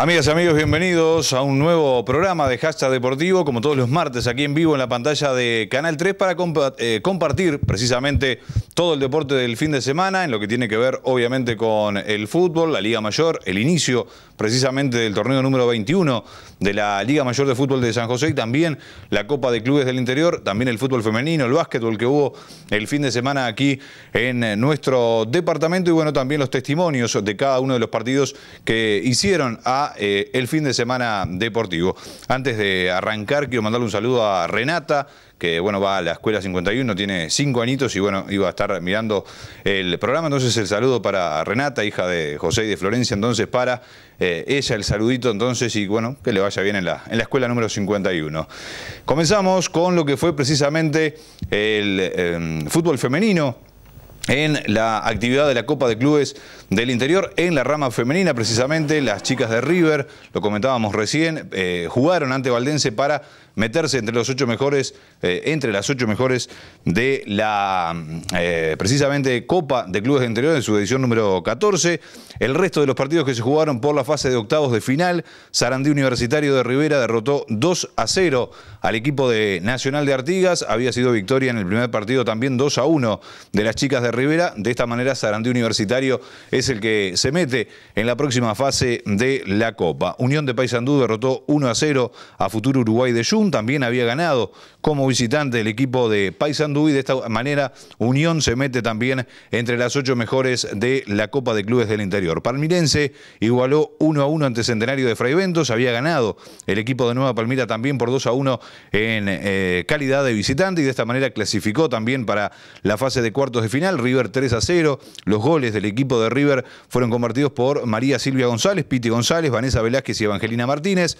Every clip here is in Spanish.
Amigas, amigos, bienvenidos a un nuevo programa de Hashtag Deportivo, como todos los martes, aquí en vivo en la pantalla de Canal 3 para eh, compartir precisamente todo el deporte del fin de semana, en lo que tiene que ver obviamente con el fútbol, la Liga Mayor, el inicio precisamente del torneo número 21 de la Liga Mayor de Fútbol de San José y también la Copa de Clubes del Interior, también el fútbol femenino, el básquetbol que hubo el fin de semana aquí en eh, nuestro departamento y bueno, también los testimonios de cada uno de los partidos que hicieron a eh, el fin de semana deportivo. Antes de arrancar, quiero mandarle un saludo a Renata, que bueno, va a la escuela 51, tiene cinco añitos y bueno, iba a estar mirando el programa. Entonces el saludo para Renata, hija de José y de Florencia, entonces para eh, ella el saludito entonces y bueno, que le vaya bien en la, en la escuela número 51. Comenzamos con lo que fue precisamente el em, fútbol femenino en la actividad de la Copa de Clubes del Interior, en la rama femenina precisamente, las chicas de River, lo comentábamos recién, eh, jugaron ante Valdense para meterse entre los ocho mejores, eh, entre las ocho mejores de la eh, precisamente Copa de Clubes de Interior en su edición número 14. El resto de los partidos que se jugaron por la fase de octavos de final, Sarandí Universitario de Rivera derrotó 2 a 0 al equipo de Nacional de Artigas. Había sido victoria en el primer partido también 2 a 1 de las chicas de Rivera. De esta manera, Sarandí Universitario es el que se mete en la próxima fase de la Copa. Unión de Paysandú derrotó 1 a 0 a Futuro Uruguay de Jun también había ganado como visitante el equipo de Paysandú y de esta manera Unión se mete también entre las ocho mejores de la Copa de Clubes del Interior. Palmirense igualó 1 a 1 ante Centenario de Fraiventos, había ganado el equipo de Nueva Palmira también por 2 a 1 en eh, calidad de visitante y de esta manera clasificó también para la fase de cuartos de final, River 3 a 0, los goles del equipo de River fueron convertidos por María Silvia González, Piti González, Vanessa Velázquez y Evangelina Martínez.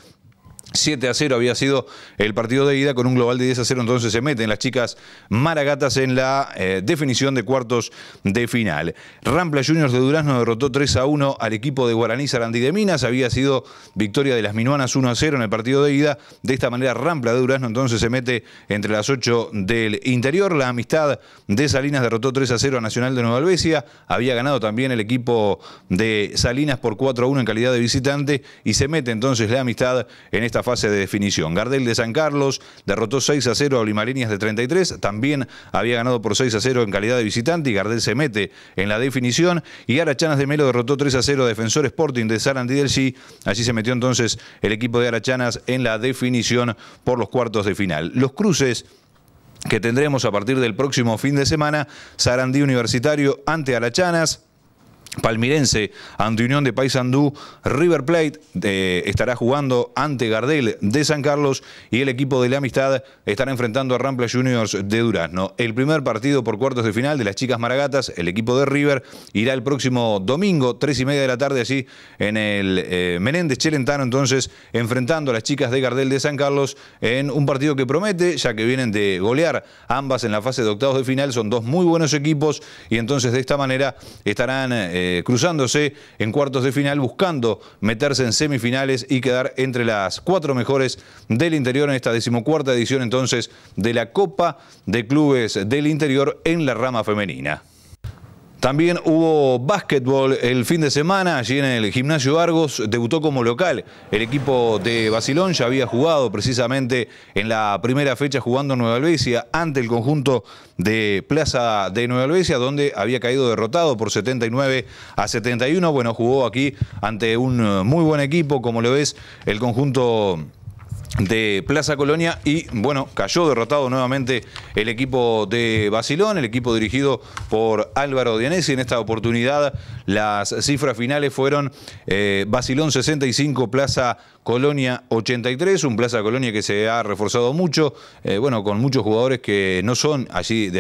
7 a 0 había sido el partido de ida con un global de 10 a 0, entonces se meten las chicas maragatas en la eh, definición de cuartos de final. Rampla Juniors de Durazno derrotó 3 a 1 al equipo de Guaraní Sarandí de Minas, había sido victoria de las Minuanas 1 a 0 en el partido de ida, de esta manera Rampla de Durazno entonces se mete entre las 8 del interior, la amistad de Salinas derrotó 3 a 0 a Nacional de Nueva Albesia, había ganado también el equipo de Salinas por 4 a 1 en calidad de visitante y se mete entonces la amistad en esta ...la fase de definición. Gardel de San Carlos derrotó 6 a 0 a Olimarinias de 33, también había ganado por 6 a 0 en calidad de visitante y Gardel se mete en la definición. Y Arachanas de Melo derrotó 3 a 0 a Defensor Sporting de Sarandí del Sí. Allí se metió entonces el equipo de Arachanas en la definición por los cuartos de final. Los cruces que tendremos a partir del próximo fin de semana, Sarandí Universitario ante Arachanas, Palmirense ante Unión de Paysandú, River Plate eh, estará jugando ante Gardel de San Carlos y el equipo de la amistad estará enfrentando a Rampla Juniors de Durazno. El primer partido por cuartos de final de las chicas maragatas, el equipo de River irá el próximo domingo, tres y media de la tarde, así en el eh, Menéndez Chelentano, entonces enfrentando a las chicas de Gardel de San Carlos en un partido que promete, ya que vienen de golear ambas en la fase de octavos de final, son dos muy buenos equipos y entonces de esta manera estarán... Eh, eh, cruzándose en cuartos de final, buscando meterse en semifinales y quedar entre las cuatro mejores del interior en esta decimocuarta edición entonces de la Copa de Clubes del Interior en la rama femenina. También hubo básquetbol el fin de semana, allí en el Gimnasio Argos debutó como local. El equipo de Basilón ya había jugado precisamente en la primera fecha jugando en Nueva Albesia ante el conjunto de Plaza de Nueva Albesia, donde había caído derrotado por 79 a 71. Bueno, jugó aquí ante un muy buen equipo, como lo ves, el conjunto de Plaza Colonia y bueno, cayó derrotado nuevamente el equipo de Basilón, el equipo dirigido por Álvaro Dianesi. En esta oportunidad las cifras finales fueron eh, Basilón 65, Plaza Colonia 83, un Plaza Colonia que se ha reforzado mucho, eh, bueno, con muchos jugadores que no son de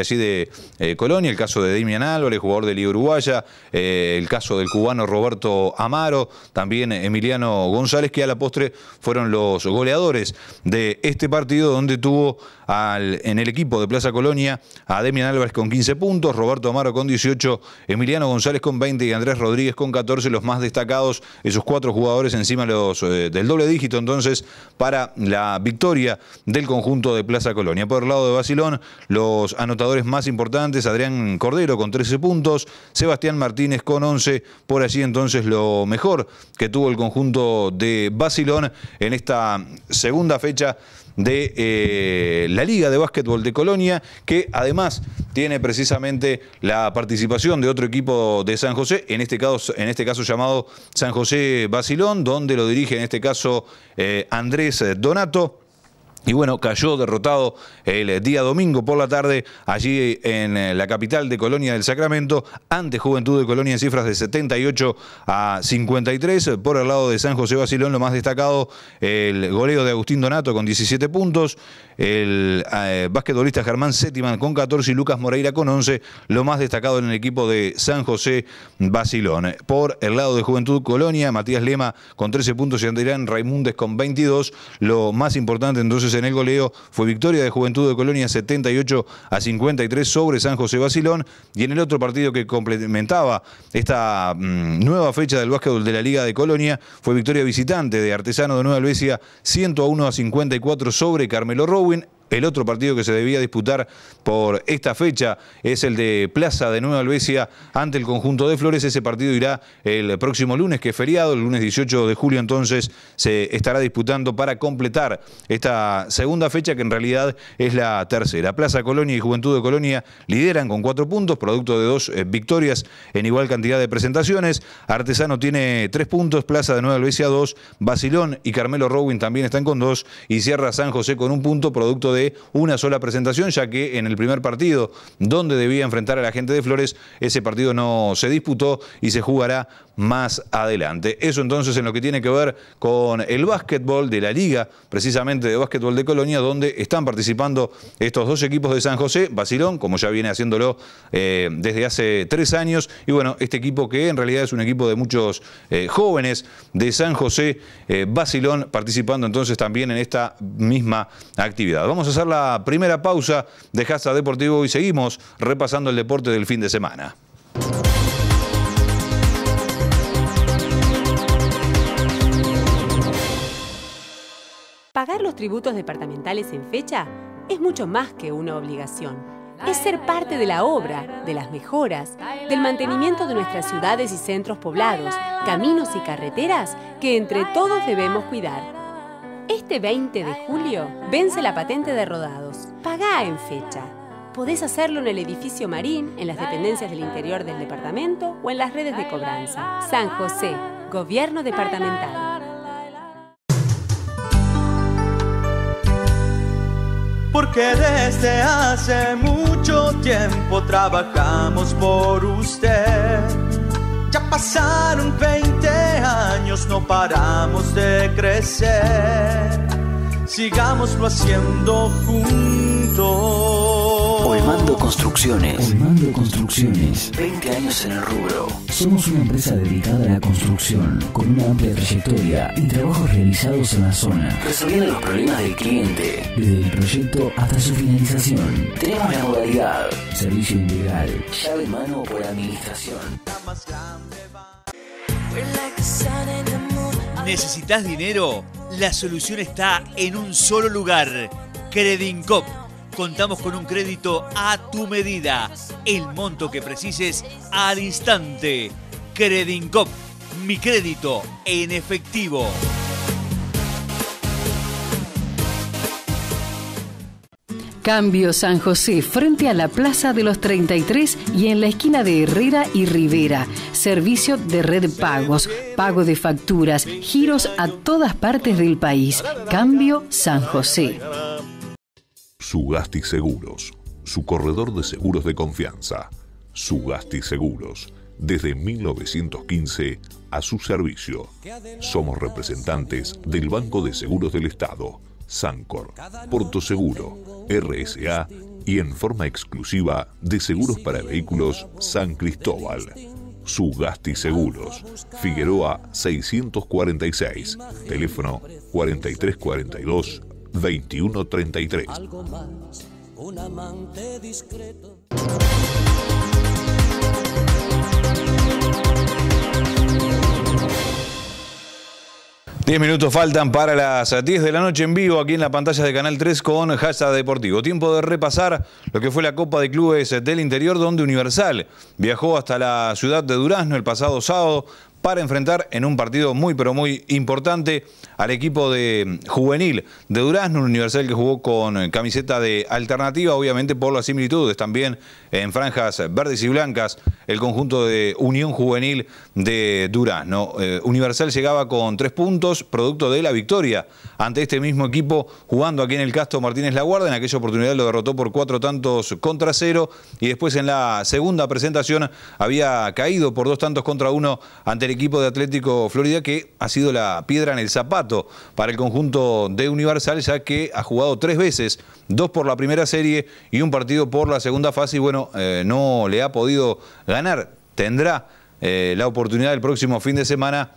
allí de eh, Colonia, el caso de Damian Álvarez, jugador del Liga Uruguaya, el caso del cubano Roberto Amaro, también Emiliano González, que a la postre fueron los goleadores de este partido donde tuvo en el equipo de Plaza Colonia a Demian Álvarez con 15 puntos, Roberto Amaro con 18, Emiliano González con 20 y Andrés Rodríguez con 14, los más destacados, esos cuatro jugadores encima los, eh, del doble dígito entonces para la victoria del conjunto de Plaza Colonia. Por el lado de Basilón, los anotadores más importantes, Adrián Cordero con 13 puntos, Sebastián Martínez con 11, por allí entonces lo mejor que tuvo el conjunto de Basilón en esta segunda fecha de eh, la Liga de Básquetbol de Colonia, que además tiene precisamente la participación de otro equipo de San José, en este caso, en este caso llamado San José Basilón, donde lo dirige en este caso eh, Andrés Donato. Y bueno, cayó derrotado el eh, día domingo por la tarde allí en eh, la capital de Colonia del Sacramento, ante Juventud de Colonia en cifras de 78 a 53. Por el lado de San José Basilón, lo más destacado, el goleo de Agustín Donato con 17 puntos, el eh, basquetbolista Germán Setiman con 14 y Lucas Moreira con 11, lo más destacado en el equipo de San José Basilón. Por el lado de Juventud Colonia, Matías Lema con 13 puntos y Andrián Raimundes con 22. Lo más importante entonces en el goleo fue victoria de Juventud de Colonia 78 a 53 sobre San José Basilón. Y en el otro partido que complementaba esta mm, nueva fecha del básquetbol de la Liga de Colonia fue victoria visitante de Artesano de Nueva Albesia 101 a 54 sobre Carmelo Rowin. El otro partido que se debía disputar por esta fecha es el de Plaza de Nueva Albesia ante el conjunto de Flores. Ese partido irá el próximo lunes, que es feriado, el lunes 18 de julio entonces se estará disputando para completar esta segunda fecha que en realidad es la tercera. Plaza Colonia y Juventud de Colonia lideran con cuatro puntos, producto de dos eh, victorias en igual cantidad de presentaciones. Artesano tiene tres puntos, Plaza de Nueva Albesia dos, Basilón y Carmelo Rowin también están con dos y cierra San José con un punto, producto de una sola presentación, ya que en el primer partido donde debía enfrentar a la gente de Flores, ese partido no se disputó y se jugará más adelante. Eso entonces en lo que tiene que ver con el básquetbol de la liga, precisamente de básquetbol de Colonia, donde están participando estos dos equipos de San José, Basilón, como ya viene haciéndolo eh, desde hace tres años, y bueno, este equipo que en realidad es un equipo de muchos eh, jóvenes de San José, eh, Basilón, participando entonces también en esta misma actividad. Vamos a hacer la primera pausa de Casa Deportivo y seguimos repasando el deporte del fin de semana. Pagar los tributos departamentales en fecha es mucho más que una obligación es ser parte de la obra, de las mejoras, del mantenimiento de nuestras ciudades y centros poblados, caminos y carreteras que entre todos debemos cuidar. Este 20 de julio vence la patente de rodados. Pagá en fecha. Podés hacerlo en el edificio Marín, en las dependencias del interior del departamento o en las redes de cobranza. San José, Gobierno Departamental. porque desde hace mucho tiempo trabajamos por usted. Ya pasaron 20 años, no paramos de crecer. Sigámoslo haciendo juntos. Mando Construcciones. Mando Construcciones. 20 años en el rubro. Somos una empresa dedicada a la construcción, con una amplia trayectoria y trabajos realizados en la zona. Resolviendo los problemas del cliente. Desde el proyecto hasta su finalización. Tenemos la modalidad. Servicio integral. Llave en mano por administración. ¿Necesitas dinero? La solución está en un solo lugar. Credincop contamos con un crédito a tu medida. El monto que precises al instante. Credincop, mi crédito en efectivo. Cambio San José, frente a la Plaza de los 33 y en la esquina de Herrera y Rivera. Servicio de red de pagos, pago de facturas, giros a todas partes del país. Cambio San José. Sugasti Seguros, su corredor de seguros de confianza. Sugasti Seguros, desde 1915 a su servicio. Somos representantes del Banco de Seguros del Estado, Sancor, Porto Seguro, RSA y en forma exclusiva de seguros para vehículos San Cristóbal. Sugasti Seguros, Figueroa 646, teléfono 4342 2133. Algo un Diez minutos faltan para las 10 de la noche en vivo aquí en la pantalla de Canal 3 con Hashtag Deportivo. Tiempo de repasar lo que fue la Copa de Clubes del Interior donde Universal viajó hasta la ciudad de Durazno el pasado sábado para enfrentar en un partido muy pero muy importante al equipo de juvenil de Durazno, un Universal que jugó con eh, camiseta de alternativa, obviamente por las similitudes también en franjas verdes y blancas, el conjunto de Unión Juvenil de Durazno. Eh, universal llegaba con tres puntos, producto de la victoria ante este mismo equipo, jugando aquí en el Casto Martínez Laguarda, en aquella oportunidad lo derrotó por cuatro tantos contra cero, y después en la segunda presentación había caído por dos tantos contra uno ante el equipo de Atlético Florida, que ha sido la piedra en el zapato para el conjunto de Universal, ya que ha jugado tres veces, dos por la primera serie y un partido por la segunda fase, y bueno, eh, no le ha podido ganar. Tendrá eh, la oportunidad el próximo fin de semana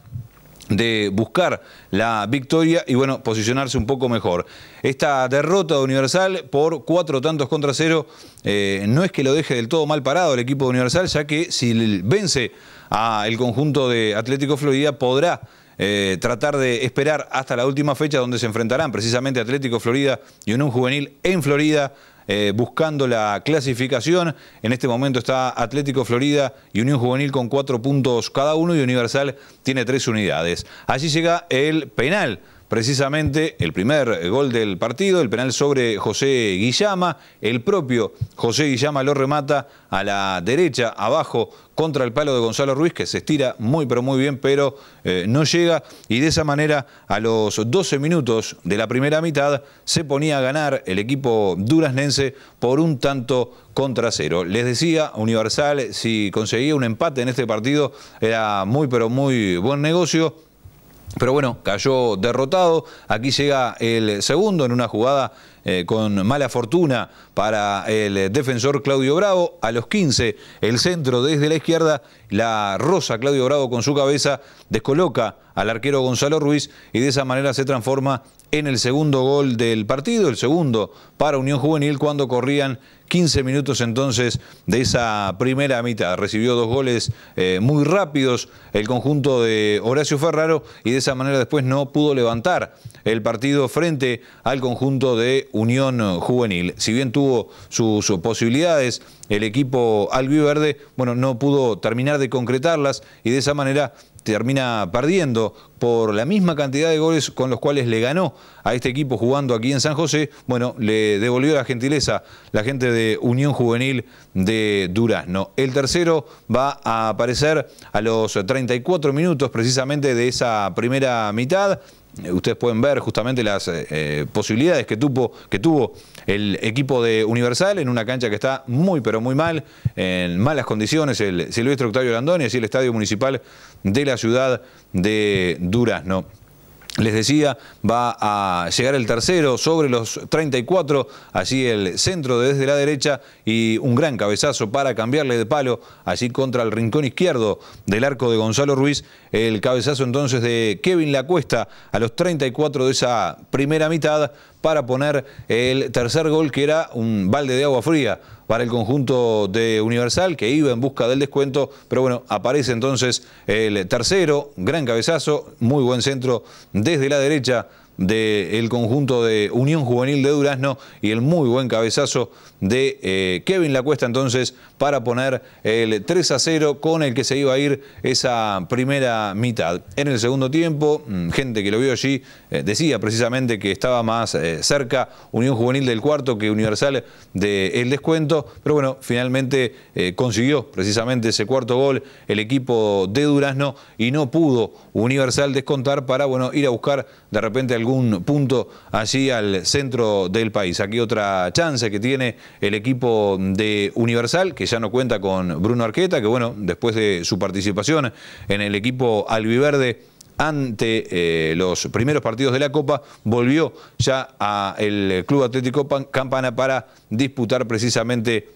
de buscar la victoria y bueno, posicionarse un poco mejor. Esta derrota de Universal por cuatro tantos contra cero eh, no es que lo deje del todo mal parado el equipo de Universal, ya que si vence al conjunto de Atlético Florida podrá eh, tratar de esperar hasta la última fecha donde se enfrentarán precisamente Atlético Florida y Unión Juvenil en Florida. Eh, buscando la clasificación. En este momento está Atlético Florida y Unión Juvenil con cuatro puntos cada uno y Universal tiene tres unidades. Allí llega el penal precisamente el primer gol del partido, el penal sobre José Guillama, el propio José Guillama lo remata a la derecha, abajo contra el palo de Gonzalo Ruiz, que se estira muy pero muy bien, pero eh, no llega. Y de esa manera, a los 12 minutos de la primera mitad, se ponía a ganar el equipo durasnense por un tanto contra cero. Les decía, Universal, si conseguía un empate en este partido, era muy pero muy buen negocio pero bueno, cayó derrotado. Aquí llega el segundo en una jugada eh, con mala fortuna para el defensor Claudio Bravo. A los 15, el centro desde la izquierda, la rosa Claudio Bravo con su cabeza descoloca al arquero Gonzalo Ruiz y de esa manera se transforma en el segundo gol del partido, el segundo para Unión Juvenil cuando corrían 15 minutos entonces de esa primera mitad. Recibió dos goles eh, muy rápidos el conjunto de Horacio Ferraro y de esa manera después no pudo levantar el partido frente al conjunto de Unión Juvenil. Si bien tuvo sus posibilidades el equipo albiverde, bueno, no pudo terminar de concretarlas y de esa manera termina perdiendo por la misma cantidad de goles con los cuales le ganó a este equipo jugando aquí en San José, bueno, le devolvió la gentileza la gente de Unión Juvenil de Durazno. El tercero va a aparecer a los 34 minutos precisamente de esa primera mitad. Eh, ustedes pueden ver justamente las eh, eh, posibilidades que tuvo, que tuvo el equipo de Universal en una cancha que está muy pero muy mal, en malas condiciones, el Silvestre Octavio Landoni, y el Estadio Municipal de la ciudad de Durazno. Les decía, va a llegar el tercero sobre los 34, así el centro desde la derecha y un gran cabezazo para cambiarle de palo, así contra el rincón izquierdo del arco de Gonzalo Ruiz, el cabezazo entonces de Kevin Lacuesta a los 34 de esa primera mitad para poner el tercer gol, que era un balde de agua fría para el conjunto de Universal, que iba en busca del descuento, pero bueno, aparece entonces el tercero, gran cabezazo, muy buen centro desde la derecha del conjunto de Unión Juvenil de Durazno y el muy buen cabezazo de eh, Kevin Lacuesta entonces para poner el 3 a 0 con el que se iba a ir esa primera mitad. En el segundo tiempo, mm, gente que lo vio allí eh, decía precisamente que estaba más eh, cerca Unión Juvenil del cuarto que Universal del el descuento, pero bueno, finalmente consiguió precisamente ese cuarto gol el equipo de Durazno y no pudo Universal descontar para bueno, ir a buscar de repente algún punto allí al centro del país. Aquí otra chance que tiene el equipo de Universal, que ya no cuenta con Bruno Arqueta, que bueno, después de su participación en el equipo albiverde ante eh, los primeros partidos de la Copa, volvió ya al Club Atlético Campana para disputar precisamente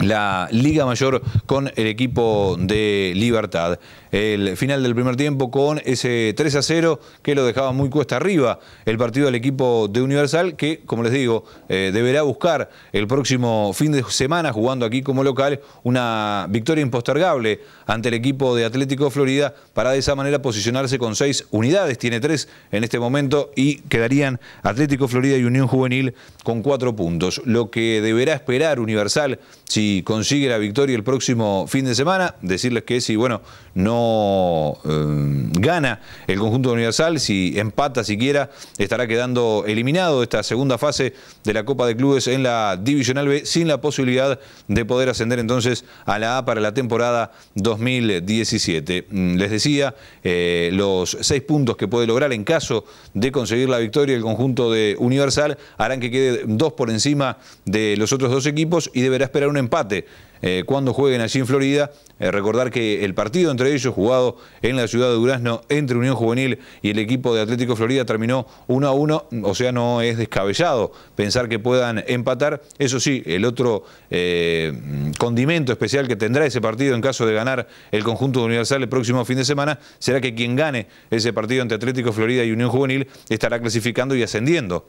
la Liga Mayor con el equipo de Libertad. El final del primer tiempo con ese 3 a 0 que lo dejaba muy cuesta arriba el partido del equipo de Universal que, como les digo, eh, deberá buscar el próximo fin de semana jugando aquí como local una victoria impostergable ante el equipo de Atlético Florida para de esa manera posicionarse con seis unidades. Tiene tres en este momento y quedarían Atlético Florida y Unión Juvenil con cuatro puntos. Lo que deberá esperar Universal si consigue la victoria el próximo fin de semana. Decirles que si, bueno, no eh, gana el conjunto universal, si empata siquiera, estará quedando eliminado esta segunda fase de la Copa de Clubes en la Divisional B, sin la posibilidad de poder ascender entonces a la A para la temporada 2017. Mm, les decía, eh, los seis puntos que puede lograr en caso de conseguir la victoria el conjunto de Universal harán que quede dos por encima de los otros dos equipos y deberá esperar un empate eh, cuando jueguen allí en Florida. Eh, recordar que el partido entre ellos, jugado en la ciudad de Durazno, entre Unión Juvenil y el equipo de Atlético Florida, terminó 1 a 1, o sea, no es descabellado pensar que puedan empatar. Eso sí, el otro eh, condimento especial que tendrá ese partido en caso de ganar el conjunto universal el próximo fin de semana será que quien gane ese partido entre Atlético Florida y Unión Juvenil estará clasificando y ascendiendo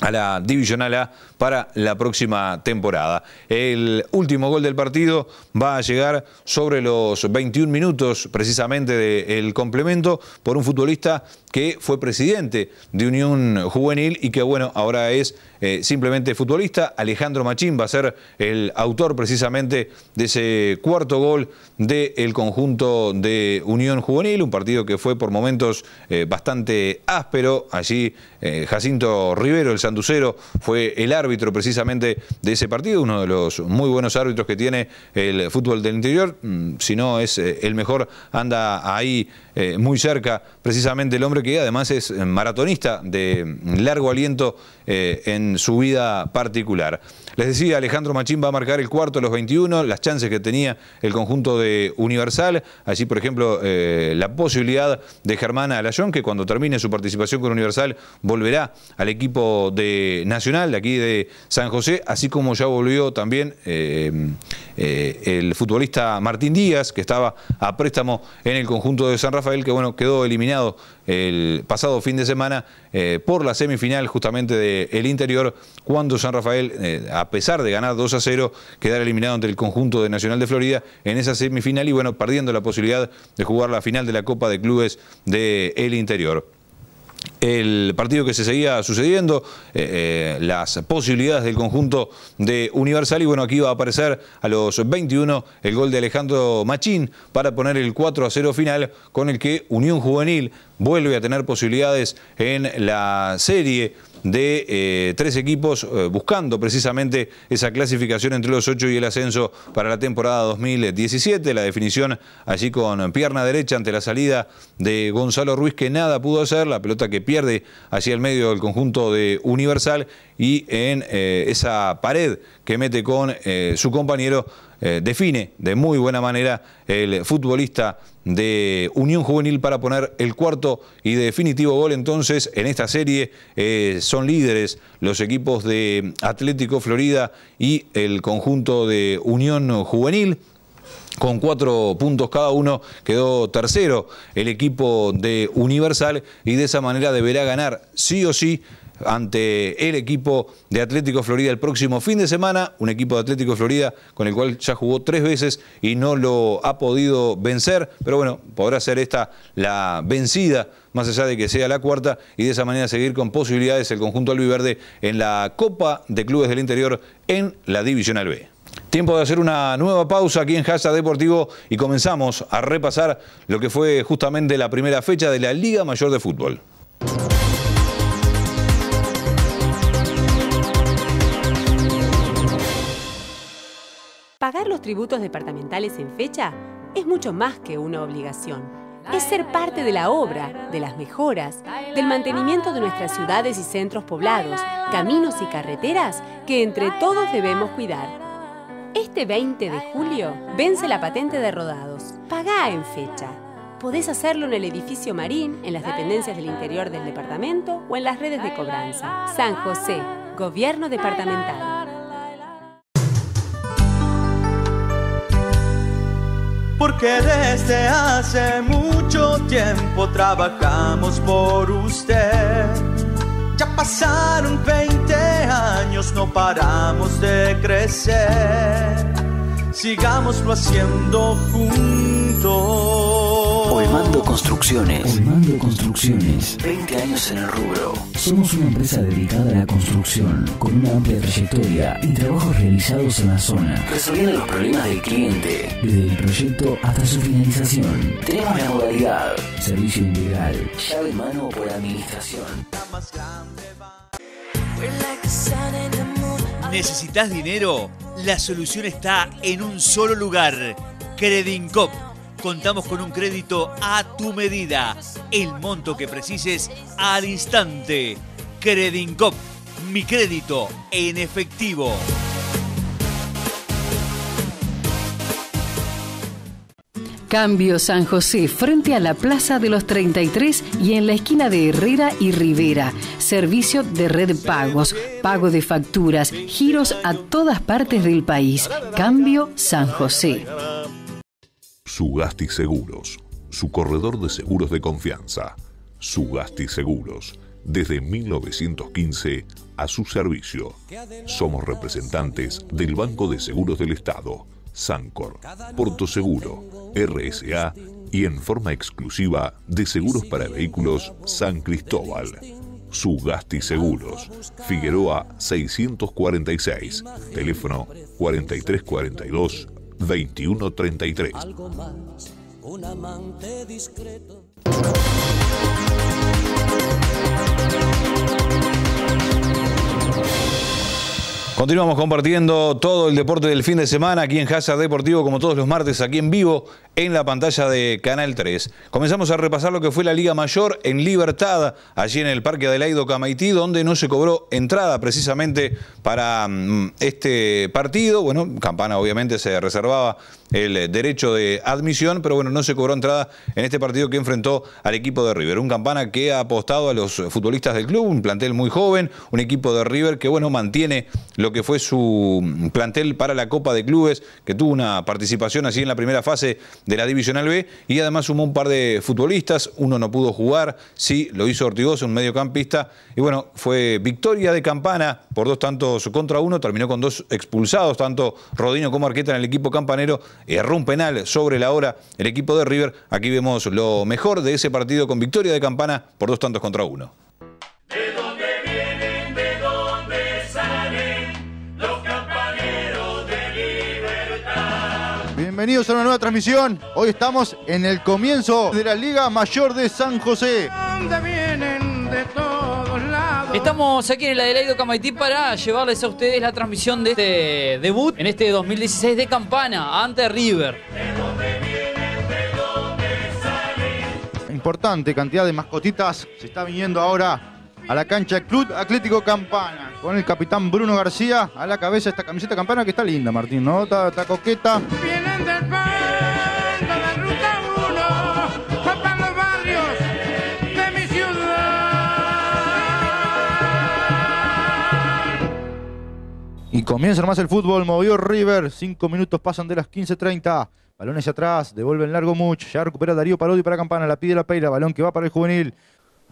a la Divisional A para la próxima temporada. El último gol del partido va a llegar sobre los 21 minutos precisamente del complemento por un futbolista que fue presidente de Unión Juvenil y que bueno, ahora es eh, simplemente futbolista. Alejandro Machín va a ser el autor precisamente de ese cuarto gol del conjunto de Unión Juvenil, un partido que fue por momentos eh, bastante áspero. Allí eh, Jacinto Rivero, el sanducero, fue el árbitro precisamente de ese partido, uno de los muy buenos árbitros que tiene el fútbol del interior. Mm, si no es el mejor, anda ahí muy cerca precisamente el hombre que además es eh, maratonista de largo aliento eh, en su vida particular. Les decía, Alejandro Machín va a marcar el cuarto de los 21, las chances que tenía el conjunto de Universal. así por ejemplo, eh, la posibilidad de Germán Alayón, que cuando termine su participación con Universal volverá al equipo de Nacional, de aquí de San José, así como ya volvió también el futbolista Martín Díaz, que estaba a préstamo en el conjunto de San Rafael, que bueno, quedó eliminado el pasado fin de semana eh, por la semifinal justamente del El interior, cuando San Rafael, eh, a pesar de ganar 2 a 0, quedar eliminado ante el conjunto de Nacional de Florida en esa semifinal y bueno, perdiendo la posibilidad de jugar la final de la Copa de Clubes del El interior el partido que se seguía sucediendo, eh, eh, las posibilidades del conjunto de Universal y bueno, aquí va a aparecer a los 21 el gol de Alejandro Machín para poner el 4 a 0 final con el que Unión Juvenil vuelve a tener posibilidades en la serie de eh, tres equipos eh, buscando precisamente esa clasificación entre los ocho y el ascenso para la temporada 2017. La definición allí con pierna derecha ante la salida de Gonzalo Ruiz que nada pudo hacer, la pelota que pierde hacia el medio del conjunto de Universal y en eh, esa pared que mete con su compañero define de muy buena manera el futbolista de Unión Juvenil para poner el cuarto y definitivo gol entonces en esta serie. Eh, son líderes los equipos de Atlético Florida y el conjunto de Unión Juvenil con cuatro puntos cada uno, quedó tercero el equipo de Universal y de esa manera deberá ganar sí o sí ante el equipo de Atlético Florida el próximo fin de semana, un equipo de Atlético Florida con el cual ya jugó tres veces y no lo ha podido vencer, pero bueno, podrá ser esta la vencida, más allá de que sea la cuarta, y de esa manera seguir con posibilidades el conjunto albiverde en la Copa de Clubes del Interior en la División B. Tiempo de hacer una nueva pausa aquí en Hasta Deportivo y comenzamos a repasar lo que fue justamente la primera fecha de la Liga Mayor de Fútbol. Pagar los tributos departamentales en fecha es mucho más que una obligación es ser parte de la obra, de las mejoras, del mantenimiento de nuestras ciudades y centros poblados, caminos y carreteras que entre todos debemos cuidar. Este 20 de julio vence la patente de rodados. Pagá en fecha. Podés hacerlo en el edificio Marín, en las dependencias del interior del departamento o en las redes de cobranza. San José, Gobierno Departamental. Que desde hace mucho tiempo trabajamos por usted. Ya pasaron 20 años, no paramos de crecer. Sigámoslo haciendo juntos. Mando Construcciones. Mando Construcciones. 20 años en el rubro. Somos una empresa dedicada a la construcción, con una amplia trayectoria y trabajos realizados en la zona. Resolviendo los problemas del cliente. Desde el proyecto hasta su finalización. Tenemos la modalidad. Servicio integral. Llave mano por administración. ¿Necesitas dinero? La solución está en un solo lugar. Credincop contamos con un crédito a tu medida. El monto que precises al instante. Credincop, mi crédito en efectivo. Cambio San José, frente a la Plaza de los 33 y en la esquina de Herrera y Rivera. Servicio de red de pagos, pago de facturas, giros a todas partes del país. Cambio San José. Sugasti Seguros, su corredor de seguros de confianza. Sugasti Seguros, desde 1915 a su servicio. Somos representantes del Banco de Seguros del Estado, Sancor, Porto Seguro, RSA y en forma exclusiva de seguros para vehículos San Cristóbal. Sugasti Seguros, Figueroa 646, teléfono 4342 2133. Algo más, un amante discreto. Continuamos compartiendo todo el deporte del fin de semana aquí en Hazard Deportivo, como todos los martes, aquí en vivo, en la pantalla de Canal 3. Comenzamos a repasar lo que fue la Liga Mayor en Libertad, allí en el Parque Adelaido Camaití, donde no se cobró entrada precisamente para mm, este partido. Bueno, Campana obviamente se reservaba el eh, derecho de admisión, pero bueno, no se cobró entrada en este partido que enfrentó al equipo de River. Un campana que ha apostado a los futbolistas del club, un plantel muy joven, un equipo de River que bueno, mantiene lo que fue su mm, plantel para la Copa de Clubes, que tuvo una participación así en la primera fase de la Divisional B y además sumó un par de futbolistas, uno no pudo jugar, sí, lo hizo Ortigosa, un mediocampista, y bueno, fue victoria de Campana por dos tantos contra uno, terminó con dos expulsados, tanto Rodino como Arqueta en el equipo campanero eh, erró un penal sobre la hora el equipo de River. Aquí vemos lo mejor de ese partido con victoria de Campana por dos tantos contra uno. Bienvenidos a una nueva transmisión. Hoy estamos en el comienzo de la Liga Mayor de San José. vienen de todos Estamos aquí en el Adelaido Camaití para llevarles a ustedes la transmisión de este debut en este 2016 de Campana ante River. Importante cantidad de mascotitas se está viniendo ahora a la cancha Club Atlético Campana con el capitán Bruno García a la cabeza esta camiseta campana que está linda Martín, ¿no? Está, coqueta. Y comienza más el fútbol, movió River, 5 minutos pasan de las 15.30. Balones atrás, devuelve el largo mucho ya recupera Darío Parodi para Campana, la pide la Peira, balón que va para el juvenil.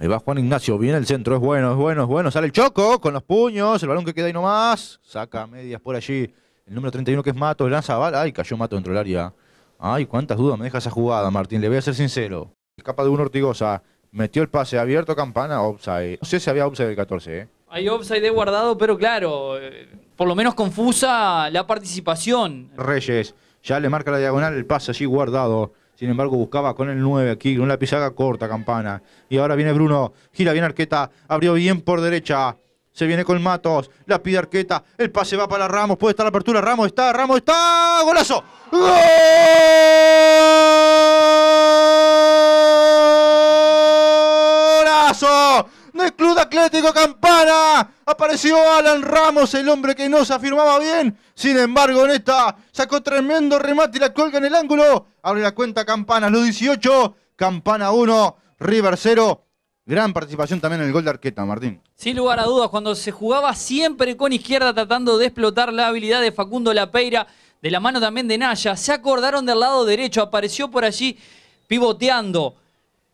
Ahí va Juan Ignacio, viene el centro, es bueno, es bueno, es bueno. Sale el Choco con los puños, el balón que queda ahí nomás. Saca medias por allí. El número 31 que es Mato, lanza bala. Ay, cayó Mato dentro del área. Ay, cuántas dudas me deja esa jugada, Martín. Le voy a ser sincero. Escapa de un Ortigosa. Metió el pase abierto, campana, offside. No sé si había offside del 14, ¿eh? Hay offside de guardado, pero claro, eh, por lo menos confusa la participación. Reyes, ya le marca la diagonal, el pase allí guardado. Sin embargo, buscaba con el 9 aquí, con una pisada corta, Campana. Y ahora viene Bruno, gira bien Arqueta, abrió bien por derecha. Se viene con Matos, la pide Arqueta, el pase va para Ramos, puede estar la apertura, Ramos está, Ramos está, golazo. ¡Golazo! es Club Atlético Campana. Apareció Alan Ramos, el hombre que no se afirmaba bien. Sin embargo, en esta sacó tremendo remate y la cuelga en el ángulo. Abre la cuenta Campana, los 18. Campana 1, River 0. Gran participación también en el gol de Arqueta, Martín. Sin lugar a dudas, cuando se jugaba siempre con izquierda tratando de explotar la habilidad de Facundo Lapeira, de la mano también de Naya, se acordaron del lado derecho, apareció por allí pivoteando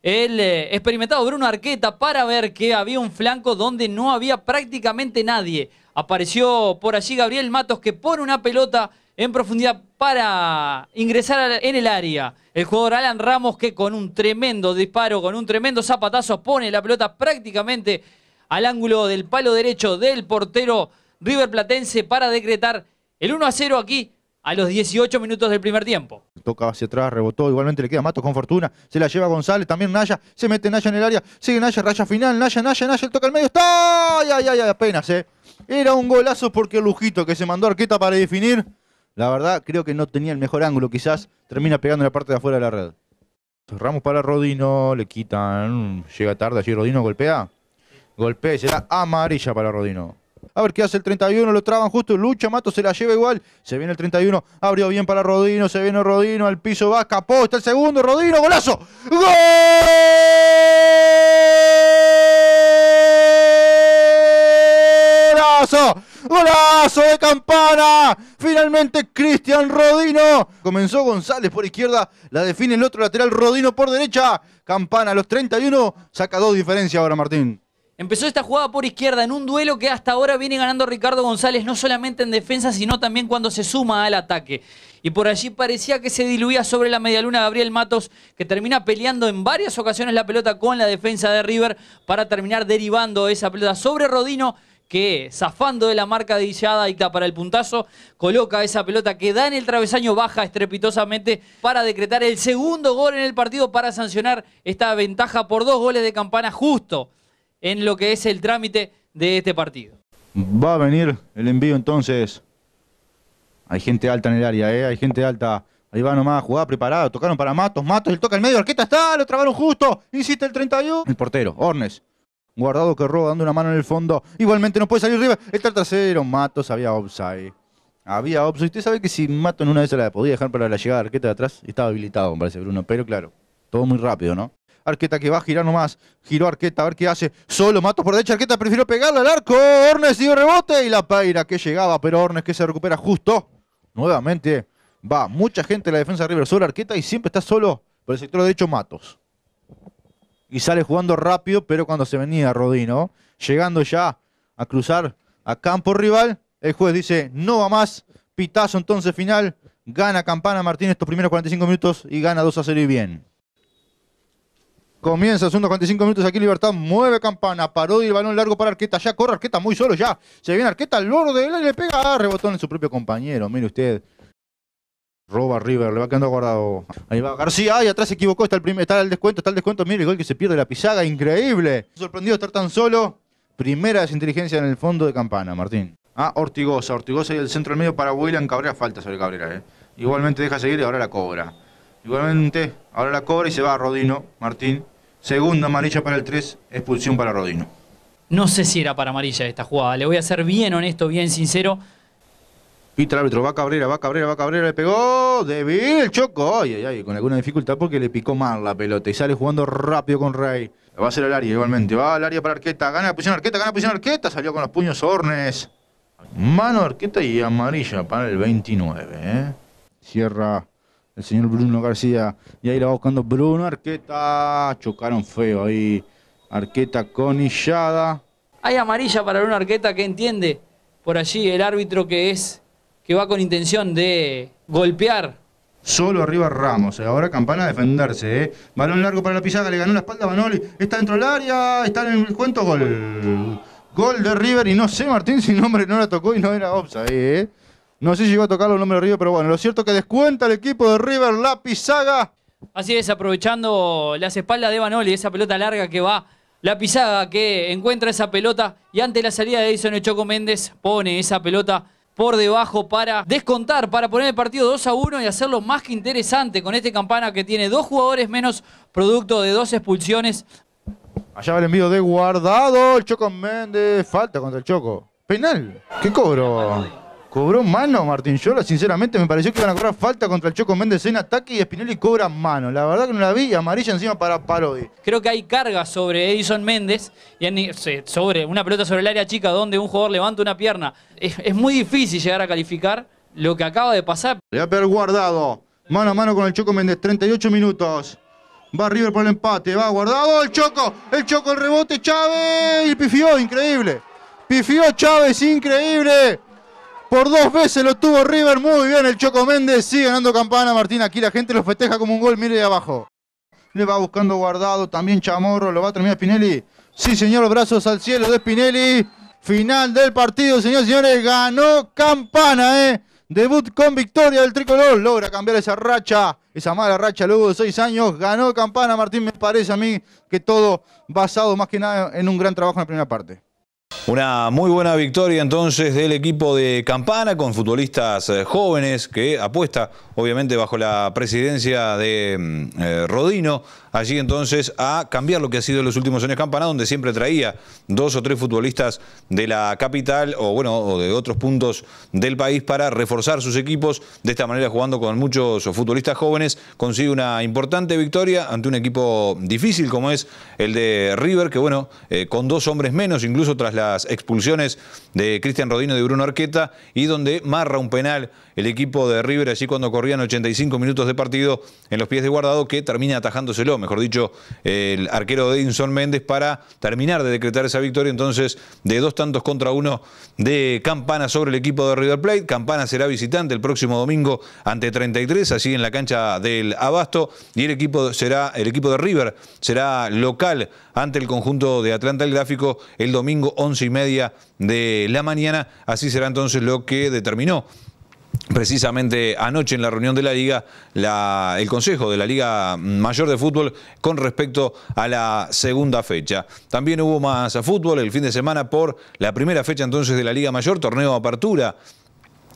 el eh, experimentado Bruno Arqueta para ver que había un flanco donde no había prácticamente nadie. Apareció por allí Gabriel Matos que pone una pelota en profundidad para ingresar en el área. El jugador Alan Ramos que con un tremendo disparo, con un tremendo zapatazo pone la pelota prácticamente al ángulo del palo derecho del portero River Platense para decretar el 1 a 0 aquí a los 18 minutos del primer tiempo. Toca hacia atrás, rebotó, igualmente le queda Matos con fortuna, se la lleva González, también Naya, se mete Naya en el área, sigue Naya, raya final, Naya, Naya, Naya, el toca al medio, está, ay, ay, ay, apenas, eh. Era un golazo porque el lujito que se mandó Arqueta para definir, la verdad creo que no tenía el mejor ángulo, quizás termina pegando en la parte de afuera de la red. Cerramos para Rodino, le quitan, llega tarde allí Rodino, golpea, golpea será amarilla para Rodino. A ver qué hace el 31. Lo traban justo. Lucha Mato se la lleva igual. Se viene el 31. Abrió bien para Rodino. Se viene Rodino. Al piso va. escapó, Está el segundo. Rodino. Golazo. ¡Golazo! ¡Golazo de campana! Finalmente Cristian Rodino. Comenzó González por izquierda. La define el otro lateral. Rodino por derecha. Campana los 31. Saca dos diferencias ahora Martín. Empezó esta jugada por izquierda en un duelo que hasta ahora viene ganando Ricardo González, no solamente en defensa, sino también cuando se suma al ataque. Y por allí parecía que se diluía sobre la medialuna Gabriel Matos, que termina peleando en varias ocasiones la pelota con la defensa de River para terminar derivando esa pelota sobre Rodino, que zafando de la marca de y está para el puntazo, coloca esa pelota que da en el travesaño, baja estrepitosamente para decretar el segundo gol en el partido para sancionar esta ventaja por dos goles de campana justo en lo que es el trámite de este partido. Va a venir el envío entonces. Hay gente alta en el área, ¿eh? hay gente alta. Ahí va nomás, jugada preparada, tocaron para Matos, Matos, el toca al medio, Arqueta está, lo trabaron justo, insiste el 31. El portero, Ornes, guardado que roba, dando una mano en el fondo, igualmente no puede salir arriba. está el trasero, Matos, había offside. Había offside, usted sabe que si Matos en una de esas la podía dejar para la llegada de Arqueta de atrás, estaba habilitado, me parece Bruno, pero claro, todo muy rápido, ¿no? Arqueta que va a girar nomás. Giró Arqueta, a ver qué hace. Solo Matos por derecha. Arqueta prefirió pegarle al arco. Ornes dio rebote y la Paira que llegaba, pero Hornes que se recupera justo. Nuevamente va mucha gente en la defensa de River Solo Arqueta y siempre está solo por el sector de derecho Matos. Y sale jugando rápido, pero cuando se venía Rodino, llegando ya a cruzar a campo rival, el juez dice no va más. Pitazo entonces final. Gana Campana Martín estos primeros 45 minutos y gana 2 a 0 y bien. Comienza, segundo 45 minutos aquí Libertad, mueve campana, paró y el balón largo para Arqueta, ya corre Arqueta muy solo, ya. Se viene Arqueta al borde le pega, ah, rebotón en su propio compañero, mire usted. Roba River, le va quedando guardado. Ahí va García, ahí atrás se equivocó, está el, el descuento, está el descuento, mire el gol que se pierde la pisada, increíble. Sorprendido estar tan solo. Primera desinteligencia en el fondo de campana, Martín. Ah, Ortigosa, Ortigosa y el centro del medio para William Cabrera, falta sobre Cabrera, eh. Igualmente deja seguir y ahora la cobra. Igualmente Ahora la cobra y se va a Rodino, Martín. Segunda amarilla para el 3, expulsión para Rodino. No sé si era para amarilla esta jugada. Le voy a ser bien honesto, bien sincero. Pita el árbitro, va Cabrera, va Cabrera, va Cabrera, le pegó, débil, el Choco, ay, ay, con alguna dificultad porque le picó mal la pelota y sale jugando rápido con Rey. Va a hacer el área igualmente, va al área para Arqueta, gana la posición Arqueta, gana la posición Arqueta, salió con los puños Hornes. Mano Arqueta y amarilla para el 29, ¿eh? Cierra el señor Bruno García. Y ahí la va buscando Bruno Arqueta. Chocaron feo ahí. Arqueta con Hay amarilla para Bruno Arqueta que entiende por allí el árbitro que es que va con intención de golpear. Solo arriba Ramos, eh. ahora Campana a defenderse, ¿eh? balón largo para la pisada, le ganó la espalda a Manoli, está dentro del área, está en el cuento, gol. Gol de River y no sé Martín sin nombre no la tocó y no era Opsa, ¿eh? No sé si iba a tocar los nombre de río, pero bueno, lo cierto es que descuenta el equipo de River la pisaga. Así es, aprovechando las espaldas de Banoli, esa pelota larga que va, la pisaga que encuentra esa pelota y ante la salida de Edison Choco Méndez pone esa pelota por debajo para descontar, para poner el partido 2 a 1 y hacerlo más que interesante con este campana que tiene dos jugadores menos, producto de dos expulsiones. Allá va el envío de guardado, el Choco Méndez, falta contra el Choco. Penal, ¿qué cobro? Cobró mano Martín Yola, sinceramente me pareció que iban a cobrar falta contra el Choco Méndez en ataque y Spinelli cobra mano. La verdad que no la vi, amarilla encima para Parodi. Creo que hay carga sobre Edison Méndez, y sobre una pelota sobre el área chica donde un jugador levanta una pierna. Es, muy difícil llegar a calificar lo que acaba de pasar. Le va a pegar guardado, mano a mano con el Choco Méndez, 38 minutos. Va River por el empate, va guardado el Choco, el Choco, el rebote, Chávez, El pifió, increíble. Pifió Chávez, increíble. Por dos veces lo tuvo River. Muy bien el Choco Méndez. Sigue ganando campana, Martín. Aquí la gente lo festeja como un gol. Mire de abajo. Le va buscando guardado. También Chamorro. Lo va a terminar Spinelli. Sí, señor. Brazos al cielo de Spinelli. Final del partido, señores señores. Ganó campana, ¿eh? Debut con victoria del tricolor. Logra cambiar esa racha, esa mala racha luego de seis años. Ganó Campana, Martín. Me parece a mí que todo basado más que nada en un gran trabajo en la primera parte. Una muy buena victoria entonces del equipo de Campana con futbolistas eh, jóvenes que apuesta obviamente bajo la presidencia de mm, eh, Rodino allí entonces a cambiar lo que ha sido en los últimos años Campana, donde siempre traía dos o tres futbolistas de la capital o bueno, o de otros puntos del país para reforzar sus equipos. De esta manera, jugando con muchos futbolistas jóvenes, consigue una importante victoria ante un equipo difícil como es el de River, que bueno, eh, con dos hombres menos, incluso tras las expulsiones de Cristian Rodino y de Bruno Arqueta, y donde marra un penal el equipo de River así cuando corrían 85 minutos de partido en los pies de guardado, que termina atajándoselo mejor dicho, el arquero de Edinson Méndez para terminar de decretar esa victoria entonces de dos tantos contra uno de Campana sobre el equipo de River Plate. Campana será visitante el próximo domingo ante 33, así en la cancha del Abasto, y el equipo será el equipo de River será local ante el conjunto de Atlanta el Gráfico el domingo 11 y media de la mañana. Así será entonces lo que determinó precisamente anoche en la reunión de la Liga, el Consejo de la Liga Mayor de Fútbol con respecto a la segunda fecha. También hubo más a fútbol el fin de semana por la primera fecha entonces de la Liga Mayor, torneo de apertura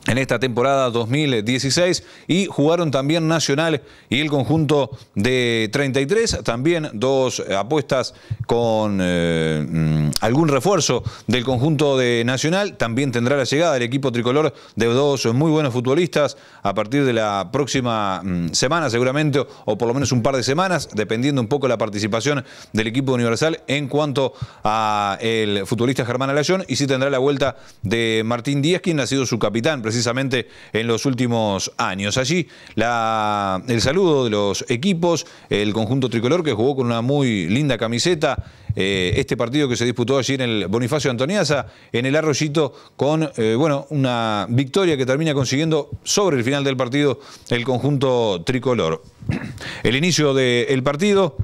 en esta temporada 2016 y jugaron también Nacional y el conjunto de 33, también dos apuestas con eh, mm, algún refuerzo del conjunto de Nacional, también tendrá la llegada del equipo tricolor de dos muy buenos futbolistas a partir de la próxima mm, semana seguramente o por lo menos un par de semanas, dependiendo un poco la participación del equipo universal en cuanto a el futbolista Germán Alayón y si tendrá la vuelta de Martín Díaz, quien ha sido su capitán precisamente en los últimos años. Allí la, el saludo de los equipos, el conjunto tricolor que jugó con una muy linda camiseta, eh, este partido que se disputó allí en el Bonifacio Antoniaza, en el Arroyito, con eh, bueno, una victoria que termina consiguiendo sobre el final del partido el conjunto tricolor. El inicio del partido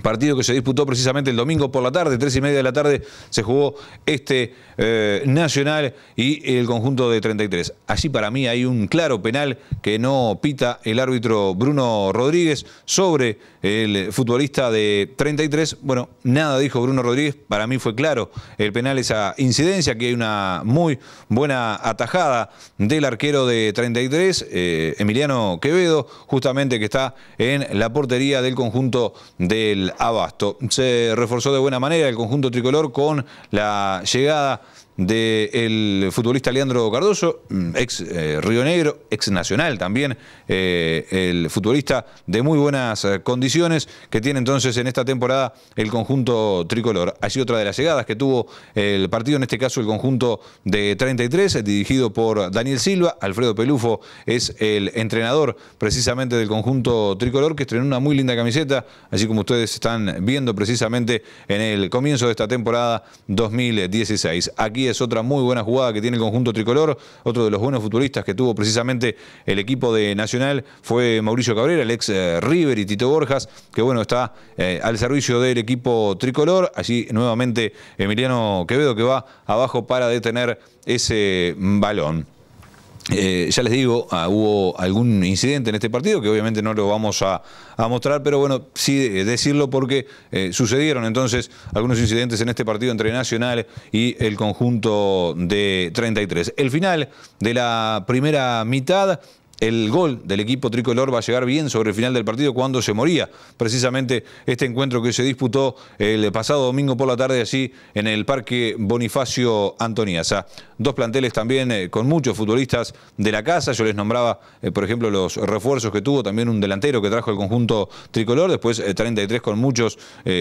partido que se disputó precisamente el domingo por la tarde, tres y media de la tarde, se jugó este eh, Nacional y el conjunto de 33. Allí para mí hay un claro penal que no pita el árbitro Bruno Rodríguez sobre el futbolista de 33. Bueno, nada dijo Bruno Rodríguez, para mí fue claro el penal esa incidencia, que hay una muy buena atajada del arquero de 33, eh, Emiliano Quevedo, justamente que está en la portería del conjunto del abasto. Se reforzó de buena manera el conjunto tricolor con la llegada del futbolista Leandro Cardoso, mm, ex eh, Río Negro, ex Nacional también, eh, el futbolista de muy buenas eh, condiciones que tiene entonces en esta temporada el conjunto tricolor. Así otra de las llegadas que tuvo el partido, en este caso el conjunto de 33, dirigido por Daniel Silva. Alfredo Pelufo es el entrenador precisamente del conjunto tricolor que estrenó una muy linda camiseta, así como ustedes están viendo precisamente en el comienzo de esta temporada 2016. Aquí es otra muy buena jugada que tiene el conjunto tricolor. Otro de los buenos futuristas que tuvo precisamente el equipo de Nacional fue Mauricio Cabrera, Alex eh, River y Tito Borjas, que bueno, está eh, al servicio del equipo tricolor. Allí nuevamente Emiliano Quevedo que va abajo para detener ese mm, balón. Eh, ya les digo, ah, hubo algún incidente en este partido que obviamente no lo vamos a, mostrar, pero bueno, sí decirlo porque eh, sucedieron entonces algunos incidentes en este partido entre Nacional y el conjunto de 33. El final de la primera mitad el gol del equipo tricolor va a llegar bien sobre el final del partido cuando se moría. Precisamente este encuentro que se disputó el pasado domingo por la tarde así en el Parque Bonifacio Antoniasa. Dos planteles también eh, con muchos futbolistas de la casa. Yo les nombraba, eh, por ejemplo, los refuerzos que tuvo, también un delantero que trajo el conjunto tricolor, después 33 eh, con muchos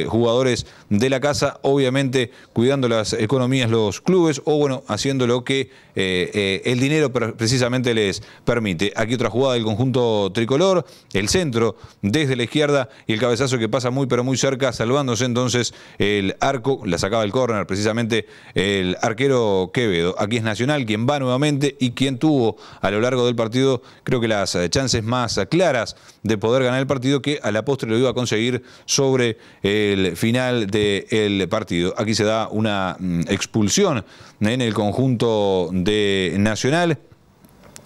jugadores de la casa, obviamente cuidando las economías los clubes o bueno, haciendo lo que el dinero precisamente les permite. Aquí otra jugada del conjunto tricolor, el centro desde la izquierda y el cabezazo que pasa muy pero muy cerca, salvándose entonces el arco, la sacaba el córner precisamente el arquero Quevedo. Aquí es Nacional quien va nuevamente y quien tuvo a lo largo del partido creo que las eh, chances más eh, claras de poder ganar el partido que a la postre lo iba a conseguir sobre el final del partido. Aquí se da una mm, expulsión en el conjunto de Nacional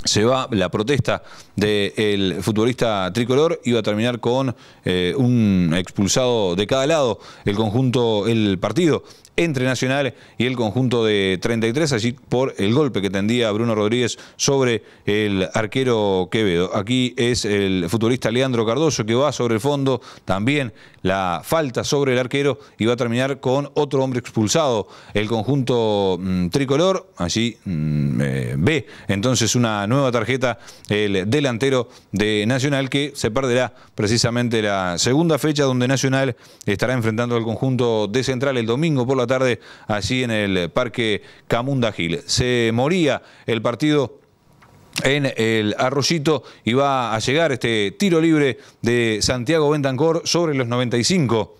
se va la protesta del futbolista tricolor, iba a terminar con eh, un expulsado de cada lado, el conjunto, el partido entre Nacional y el conjunto de 33, allí por el golpe que tendía Bruno Rodríguez sobre el arquero Quevedo. Aquí es el futbolista Leandro Cardoso que va sobre el fondo, también la falta sobre el arquero y va a terminar con otro hombre expulsado. El conjunto mm, tricolor, allí mm, eh, ve entonces una nueva tarjeta el delantero de Nacional que se perderá precisamente la segunda fecha donde Nacional estará enfrentando al conjunto de Central el domingo por la tarde allí en el Parque Camunda Gil. Se moría el partido en el arroyito y va a llegar este tiro libre de Santiago Bentancor sobre los 95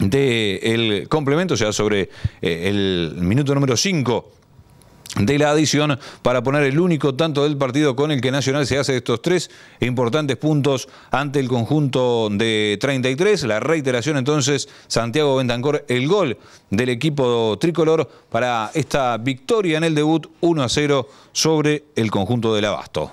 del el complemento, o sea, sobre eh, el minuto número 5 de la adición para poner el único tanto del partido con el que Nacional se hace estos tres importantes puntos ante el conjunto de 33. La reiteración entonces, Santiago Bentancor, el gol del equipo tricolor para esta victoria en el debut 1 a 0 sobre el conjunto del Abasto.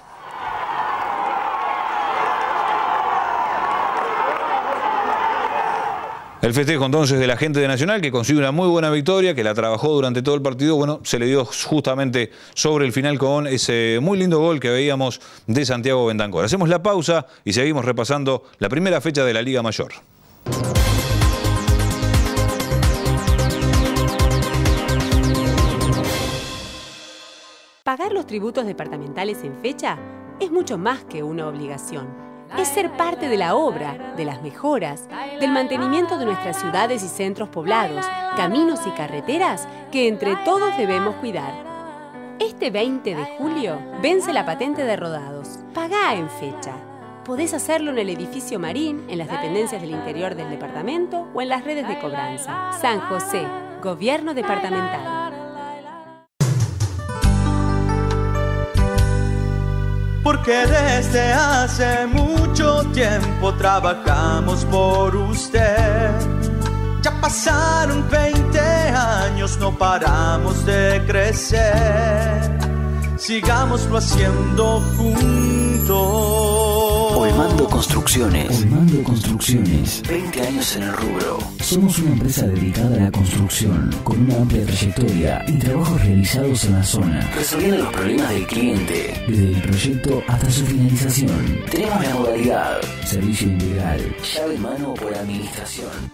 El festejo entonces de la gente de Nacional, que consigue una muy buena victoria, que la trabajó durante todo el partido. Bueno, se le dio justamente sobre el final con ese muy lindo gol que veíamos de Santiago Bendancor. Hacemos la pausa y seguimos repasando la primera fecha de la Liga Mayor. Pagar los tributos departamentales en fecha es mucho más que una obligación es ser parte de la obra, de las mejoras, del mantenimiento de nuestras ciudades y centros poblados, caminos y carreteras que entre todos debemos cuidar. Este 20 de julio vence la patente de rodados. Pagá en fecha. Podés hacerlo en el edificio Marín, en las dependencias del interior del departamento o en las redes de cobranza. San José, Gobierno Departamental. porque desde hace mucho tiempo trabajamos por usted. Ya pasaron 20 años, no paramos de crecer. Sigámoslo haciendo juntos. Olmando Construcciones. Olmando Construcciones. 20 años en el rubro. Somos una empresa dedicada a la construcción, con una amplia trayectoria y trabajos realizados en la zona. Resolviendo los problemas del cliente. Desde el proyecto hasta su finalización. Tenemos la modalidad. Servicio integral. Llave mano por administración.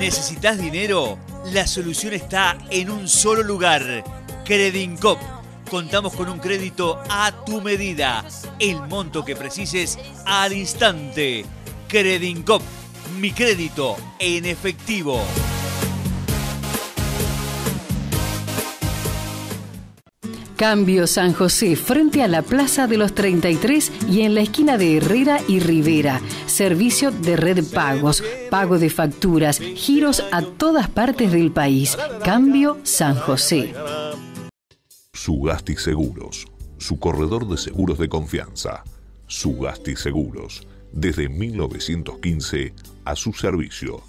¿Necesitas dinero? La solución está en un solo lugar. Credincop Contamos con un crédito a tu medida. El monto que precises al instante. Credincop, mi crédito en efectivo. Cambio San José, frente a la Plaza de los 33 y en la esquina de Herrera y Rivera. Servicio de red pagos, pago de facturas, giros a todas partes del país. Cambio San José gasti Seguros, su corredor de seguros de confianza. gasti Seguros, desde 1915 a su servicio.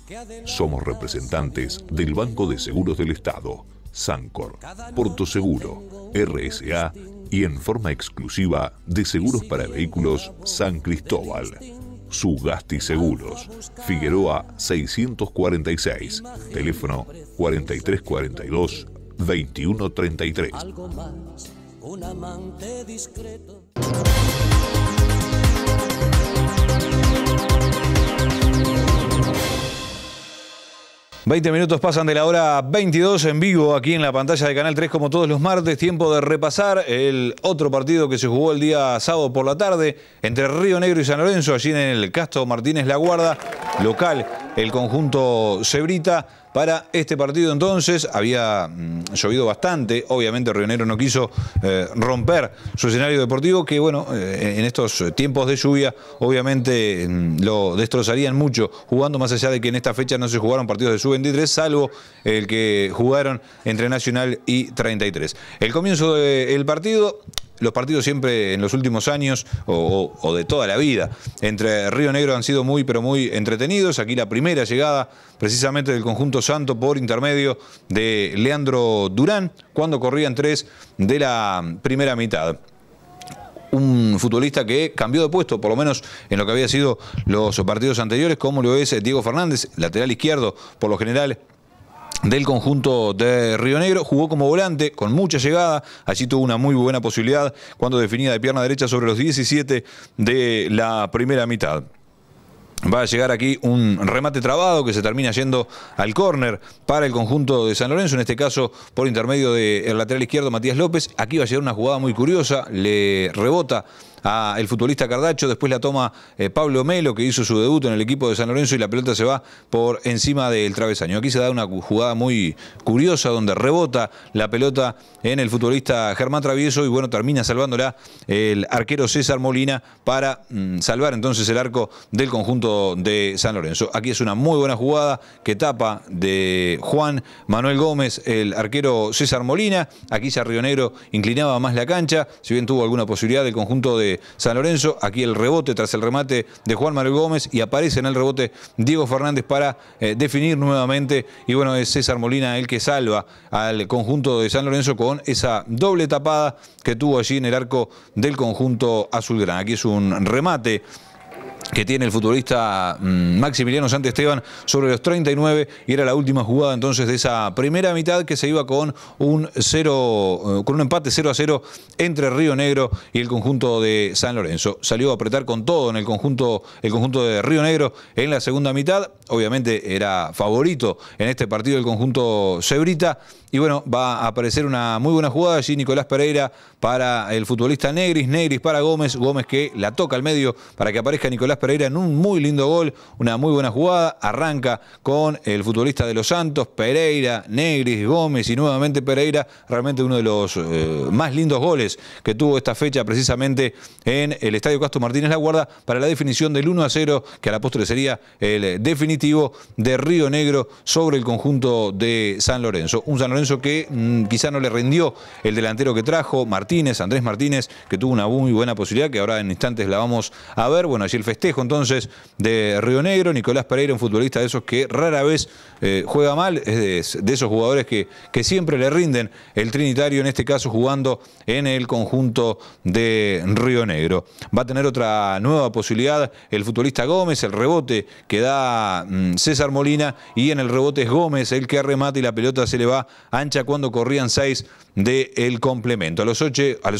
Somos representantes del Banco de Seguros del Estado, Sancor, Porto Seguro, RSA y en forma exclusiva de seguros para vehículos San Cristóbal. Sugasti Seguros, Figueroa 646, teléfono 4342 2133. Algo más, Veinte minutos pasan de la hora 22 en vivo aquí en la pantalla de Canal 3 como todos los martes. Tiempo de repasar el otro partido que se jugó el día sábado por la tarde entre Río Negro y San Lorenzo, allí en el Castro Martínez La Guarda, local el conjunto Cebrita para este partido entonces. Había mm, llovido bastante, obviamente Rionero no quiso eh, romper su escenario deportivo, que bueno, eh, en estos tiempos de lluvia obviamente mm, lo destrozarían mucho jugando, más allá de que en esta fecha no se jugaron partidos de sub-23, salvo el que jugaron entre Nacional y 33. El comienzo del partido los partidos siempre en los últimos años o, de toda la vida entre Río Negro han sido muy pero muy entretenidos. Aquí la primera llegada precisamente del conjunto Santo por intermedio de Leandro Durán cuando corrían tres de la primera mitad un futbolista que cambió de puesto, por lo menos en lo que había sido los partidos anteriores, como lo es Diego Fernández, lateral izquierdo, por lo general del conjunto de Río Negro, jugó como volante con mucha llegada, allí tuvo una muy buena posibilidad cuando definía de pierna derecha sobre los 17 de la primera mitad. Va a llegar aquí un remate trabado que se termina yendo al córner para el conjunto de San Lorenzo, en este caso por intermedio del lateral izquierdo Matías López. Aquí va a llegar una jugada muy curiosa, le rebota a el futbolista Cardacho, después la toma eh, Pablo Melo, que hizo su debut en el equipo de San Lorenzo y la pelota se va por encima del travesaño. Aquí se da una jugada muy curiosa donde rebota la pelota en el futbolista Germán Travieso y bueno, termina salvándola el arquero César Molina para mm, salvar entonces el arco del conjunto de San Lorenzo. Aquí es una muy buena jugada que tapa de Juan Manuel Gómez, el arquero César Molina. Aquí Negro inclinaba más la cancha, si bien tuvo alguna posibilidad del conjunto de San Lorenzo. Aquí el rebote tras el remate de Juan Manuel Gómez y aparece en el rebote Diego Fernández para eh, definir nuevamente. Y bueno, es César Molina el que salva al conjunto de San Lorenzo con esa doble tapada que tuvo allí en el arco del conjunto azulgrana. Aquí es un remate que tiene el futbolista mm, Maximiliano Santi Esteban sobre los 39 y era la última jugada entonces de esa primera mitad que se iba con un cero, eh, con un empate 0 a 0 entre Río Negro y el conjunto de San Lorenzo. Salió a apretar con todo en el conjunto el conjunto de Río Negro en la segunda mitad obviamente era favorito en este partido del conjunto Cebrita. Y bueno, va a aparecer una muy buena jugada allí Nicolás Pereira para el futbolista Negris, Negris para Gómez, Gómez que la toca al medio para que aparezca Nicolás Pereira en un muy lindo gol, una muy buena jugada, arranca con el futbolista de los Santos, Pereira, Negris, Gómez y nuevamente Pereira, realmente uno de los eh, más lindos goles que tuvo esta fecha precisamente en el Estadio Castro Martínez La Guarda para la definición del 1 a 0 que a la postre sería el definitivo de Río Negro sobre el conjunto de San Lorenzo. Un San Lorenzo que mm, quizá no le rindió el delantero que trajo, Martínez, Andrés Martínez, que tuvo una muy buena posibilidad, que ahora en instantes la vamos a ver. Bueno, allí el festejo entonces de Río Negro, Nicolás Pereira, un futbolista de esos que rara vez eh, juega mal, es de, esos jugadores que, que siempre le rinden el Trinitario, en este caso jugando en el conjunto de Río Negro. Va a tener otra nueva posibilidad el futbolista Gómez, el rebote que da Mm, César Molina y en el rebote es Gómez el que remata y la pelota se le va ancha cuando corrían seis del el complemento. A los 8, a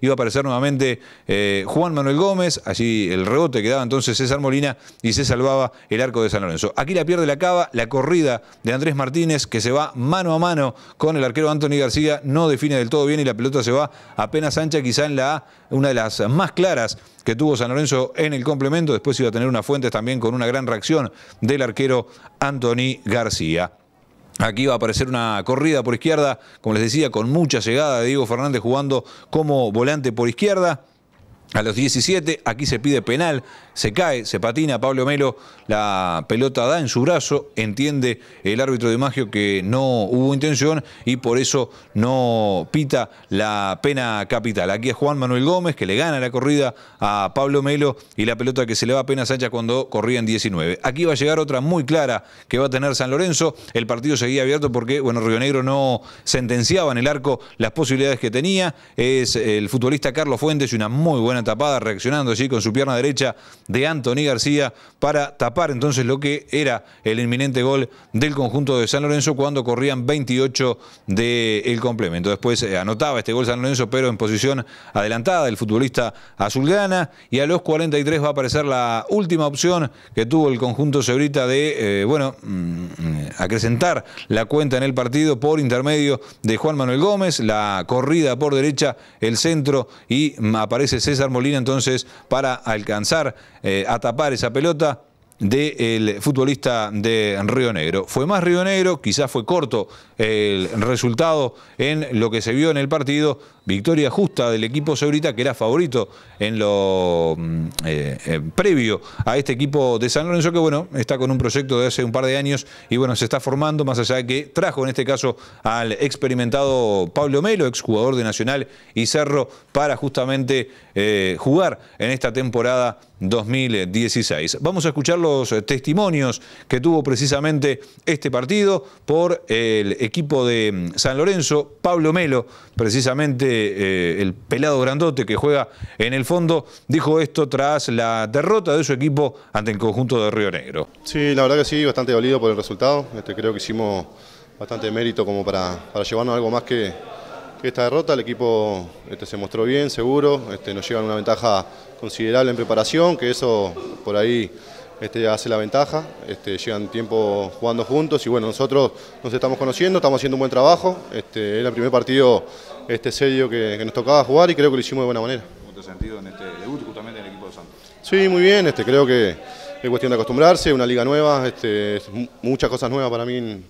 iba a aparecer nuevamente eh, Juan Manuel Gómez, allí el rebote quedaba entonces César Molina y se salvaba el arco de San Lorenzo. Aquí la pierde la cava, la corrida de Andrés Martínez que se va mano a mano con el arquero Anthony García, no define del todo bien y la pelota se va apenas ancha, quizá en la una de las más claras que tuvo San Lorenzo en el complemento, después iba a tener una fuente también con una gran reacción del arquero Anthony García. Aquí va a aparecer una corrida por izquierda, como les decía, con mucha llegada de Diego Fernández jugando como volante por izquierda. A los 17, aquí se pide penal se cae, se patina, Pablo Melo la pelota da en su brazo, entiende el árbitro de magio que no hubo intención y por eso no pita la pena capital. Aquí es Juan Manuel Gómez que le gana la corrida a Pablo Melo y la pelota que se le va a pena cuando corría en 19. Aquí va a llegar otra muy clara que va a tener San Lorenzo. El partido seguía abierto porque, bueno, Río Negro no sentenciaba en el arco las posibilidades que tenía. Es el futbolista Carlos Fuentes y una muy buena tapada reaccionando allí con su pierna derecha de Anthony García para tapar entonces lo que era el inminente gol del conjunto de San Lorenzo cuando corrían 28 del el complemento. Después eh, anotaba este gol San Lorenzo, pero en posición adelantada del futbolista Gana y a los 43 va a aparecer la última opción que tuvo el conjunto cebrita de, eh, bueno, mm, acrecentar la cuenta en el partido por intermedio de Juan Manuel Gómez, la corrida por derecha, el centro y aparece César Molina entonces para alcanzar eh, a tapar esa pelota del futbolista de Río Negro. Fue más Río Negro, quizás fue corto el resultado en lo que se vio en el partido victoria justa del equipo Seurita, que era favorito en lo mm, eh, eh, previo a este equipo de San Lorenzo, que bueno, está con un proyecto de hace un par de años y bueno, se está formando, más allá de que trajo en este caso al experimentado Pablo Melo, exjugador de Nacional y Cerro, para justamente eh, jugar en esta temporada 2016. Vamos a escuchar los testimonios que tuvo precisamente este partido por el equipo de mm, San Lorenzo, Pablo Melo, precisamente eh, el pelado grandote que juega en el fondo, dijo esto tras la derrota de su equipo ante el conjunto de Río Negro. Sí, la verdad que sí, bastante dolido por el resultado. Este, creo que hicimos bastante mérito como para, llevarnos algo más que, esta derrota. El equipo este, se mostró bien, seguro. Este, nos llevan una ventaja considerable en preparación, que eso por ahí este, hace la ventaja, este, llevan tiempo jugando juntos y bueno, nosotros nos estamos conociendo, estamos haciendo un buen trabajo, este, era el primer partido este, serio que, nos tocaba jugar y creo que lo hicimos de buena manera. ¿Cómo te sentido en este debut justamente en el equipo de Santos? Sí, muy bien, este, creo que es cuestión de acostumbrarse, una liga nueva, este, muchas cosas nuevas para mí en,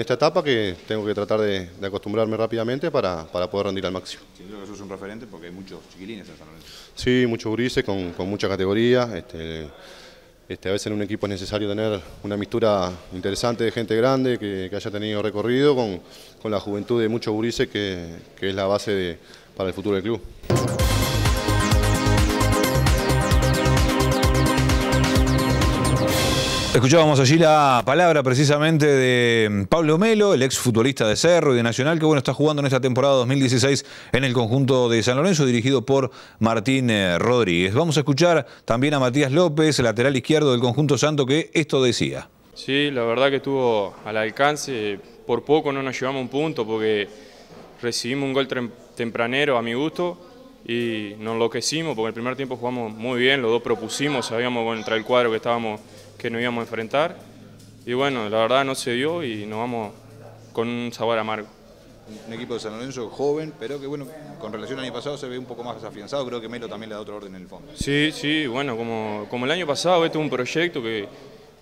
esta etapa que tengo que tratar de, acostumbrarme rápidamente para, poder rendir al máximo. Sí, creo que es un referente porque hay muchos chiquilines en San Lorenzo. Sí, muchos grises con, con mucha categoría. Este, este, a veces en un equipo es necesario tener una mistura interesante de gente grande que, haya tenido recorrido con, la juventud de muchos gurises que, es la base para el futuro del club. Escuchábamos allí la palabra precisamente de Pablo Melo, el ex futbolista de Cerro y de Nacional, que bueno, está jugando en esta temporada 2016 en el conjunto de San Lorenzo, dirigido por Martín eh, Rodríguez. Vamos a escuchar también a Matías López, lateral izquierdo del conjunto Santo, que esto decía. Sí, la verdad que estuvo al alcance, por poco no nos llevamos un punto porque recibimos un gol tempranero a mi gusto y nos enloquecimos porque el primer tiempo jugamos muy bien, los dos propusimos, sabíamos contra el cuadro que estábamos que nos íbamos a enfrentar. Y bueno, la verdad no se dio y nos vamos con un sabor amargo. Un equipo de San Lorenzo joven, pero que bueno, con relación al año pasado se ve un poco más afianzado. Creo que Melo también le da otro orden en el fondo. Sí, sí, bueno, como, como el año pasado, este es un proyecto que,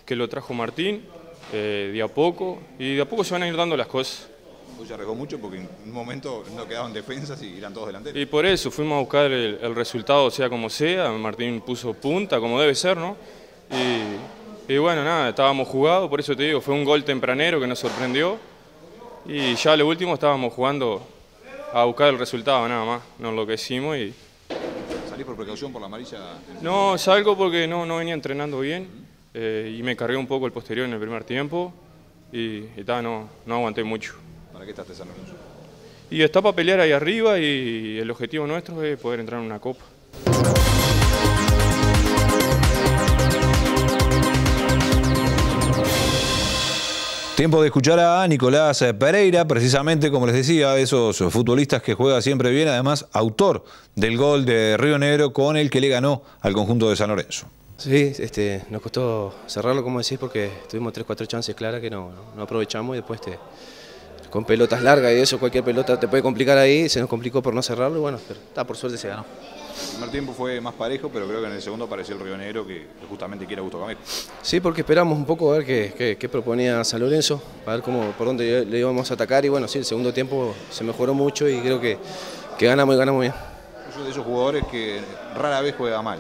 que lo trajo Martín eh, de a poco y de a poco se van a ir dando las cosas. se arriesgó mucho porque en un momento no quedaban defensas y eran todos delanteros. Y por eso fuimos a buscar el, resultado, sea como sea. Martín puso punta, como debe ser, ¿no? Y y bueno, nada, estábamos jugados, por eso te digo, fue un gol tempranero que nos sorprendió. Y ya lo último estábamos jugando a buscar el resultado, nada más. Nos enloquecimos y... ¿Salís por precaución por la amarilla? No, salgo porque no, no venía entrenando bien eh, y me cargué un poco el posterior en el primer tiempo y, no, no aguanté mucho. ¿Para qué estás pensando? Y está para pelear ahí arriba y el objetivo nuestro es poder entrar en una copa. Tiempo de escuchar a Nicolás Pereira, precisamente como les decía, de esos futbolistas que juega siempre bien, además autor del gol de Río Negro con el que le ganó al conjunto de San Lorenzo. Sí, este, nos costó cerrarlo, como decís, porque tuvimos tres, cuatro chances claras que no, aprovechamos y después con pelotas largas y eso, cualquier pelota te puede complicar ahí, se nos complicó por no cerrarlo y bueno, está, por suerte se ganó. El primer tiempo fue más parejo, pero creo que en el segundo apareció el Río Negro, que justamente quiere Gusto Camilo. Sí, porque esperamos un poco a ver qué, proponía San Lorenzo, para ver cómo, por dónde le íbamos a atacar. Y bueno, sí, el segundo tiempo se mejoró mucho y creo que, que ganamos y ganamos bien. Uno de esos jugadores que rara vez juega mal.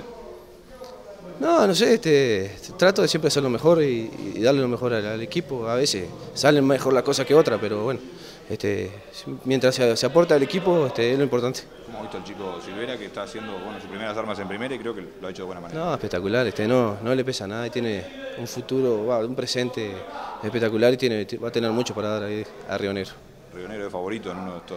No, no sé, este, este trato de siempre hacer lo mejor y, darle lo mejor al, al equipo. A veces salen mejor las cosas que otras, pero bueno. Este, mientras se, aporta al equipo, este, es lo importante. ¿Cómo ha visto el chico Silvera que está haciendo sus primeras armas en primera y creo que lo ha hecho de buena manera? No, espectacular, este, no, no le pesa nada y tiene un futuro, un presente espectacular y tiene, va a tener mucho para dar ahí a Río Negro. es favorito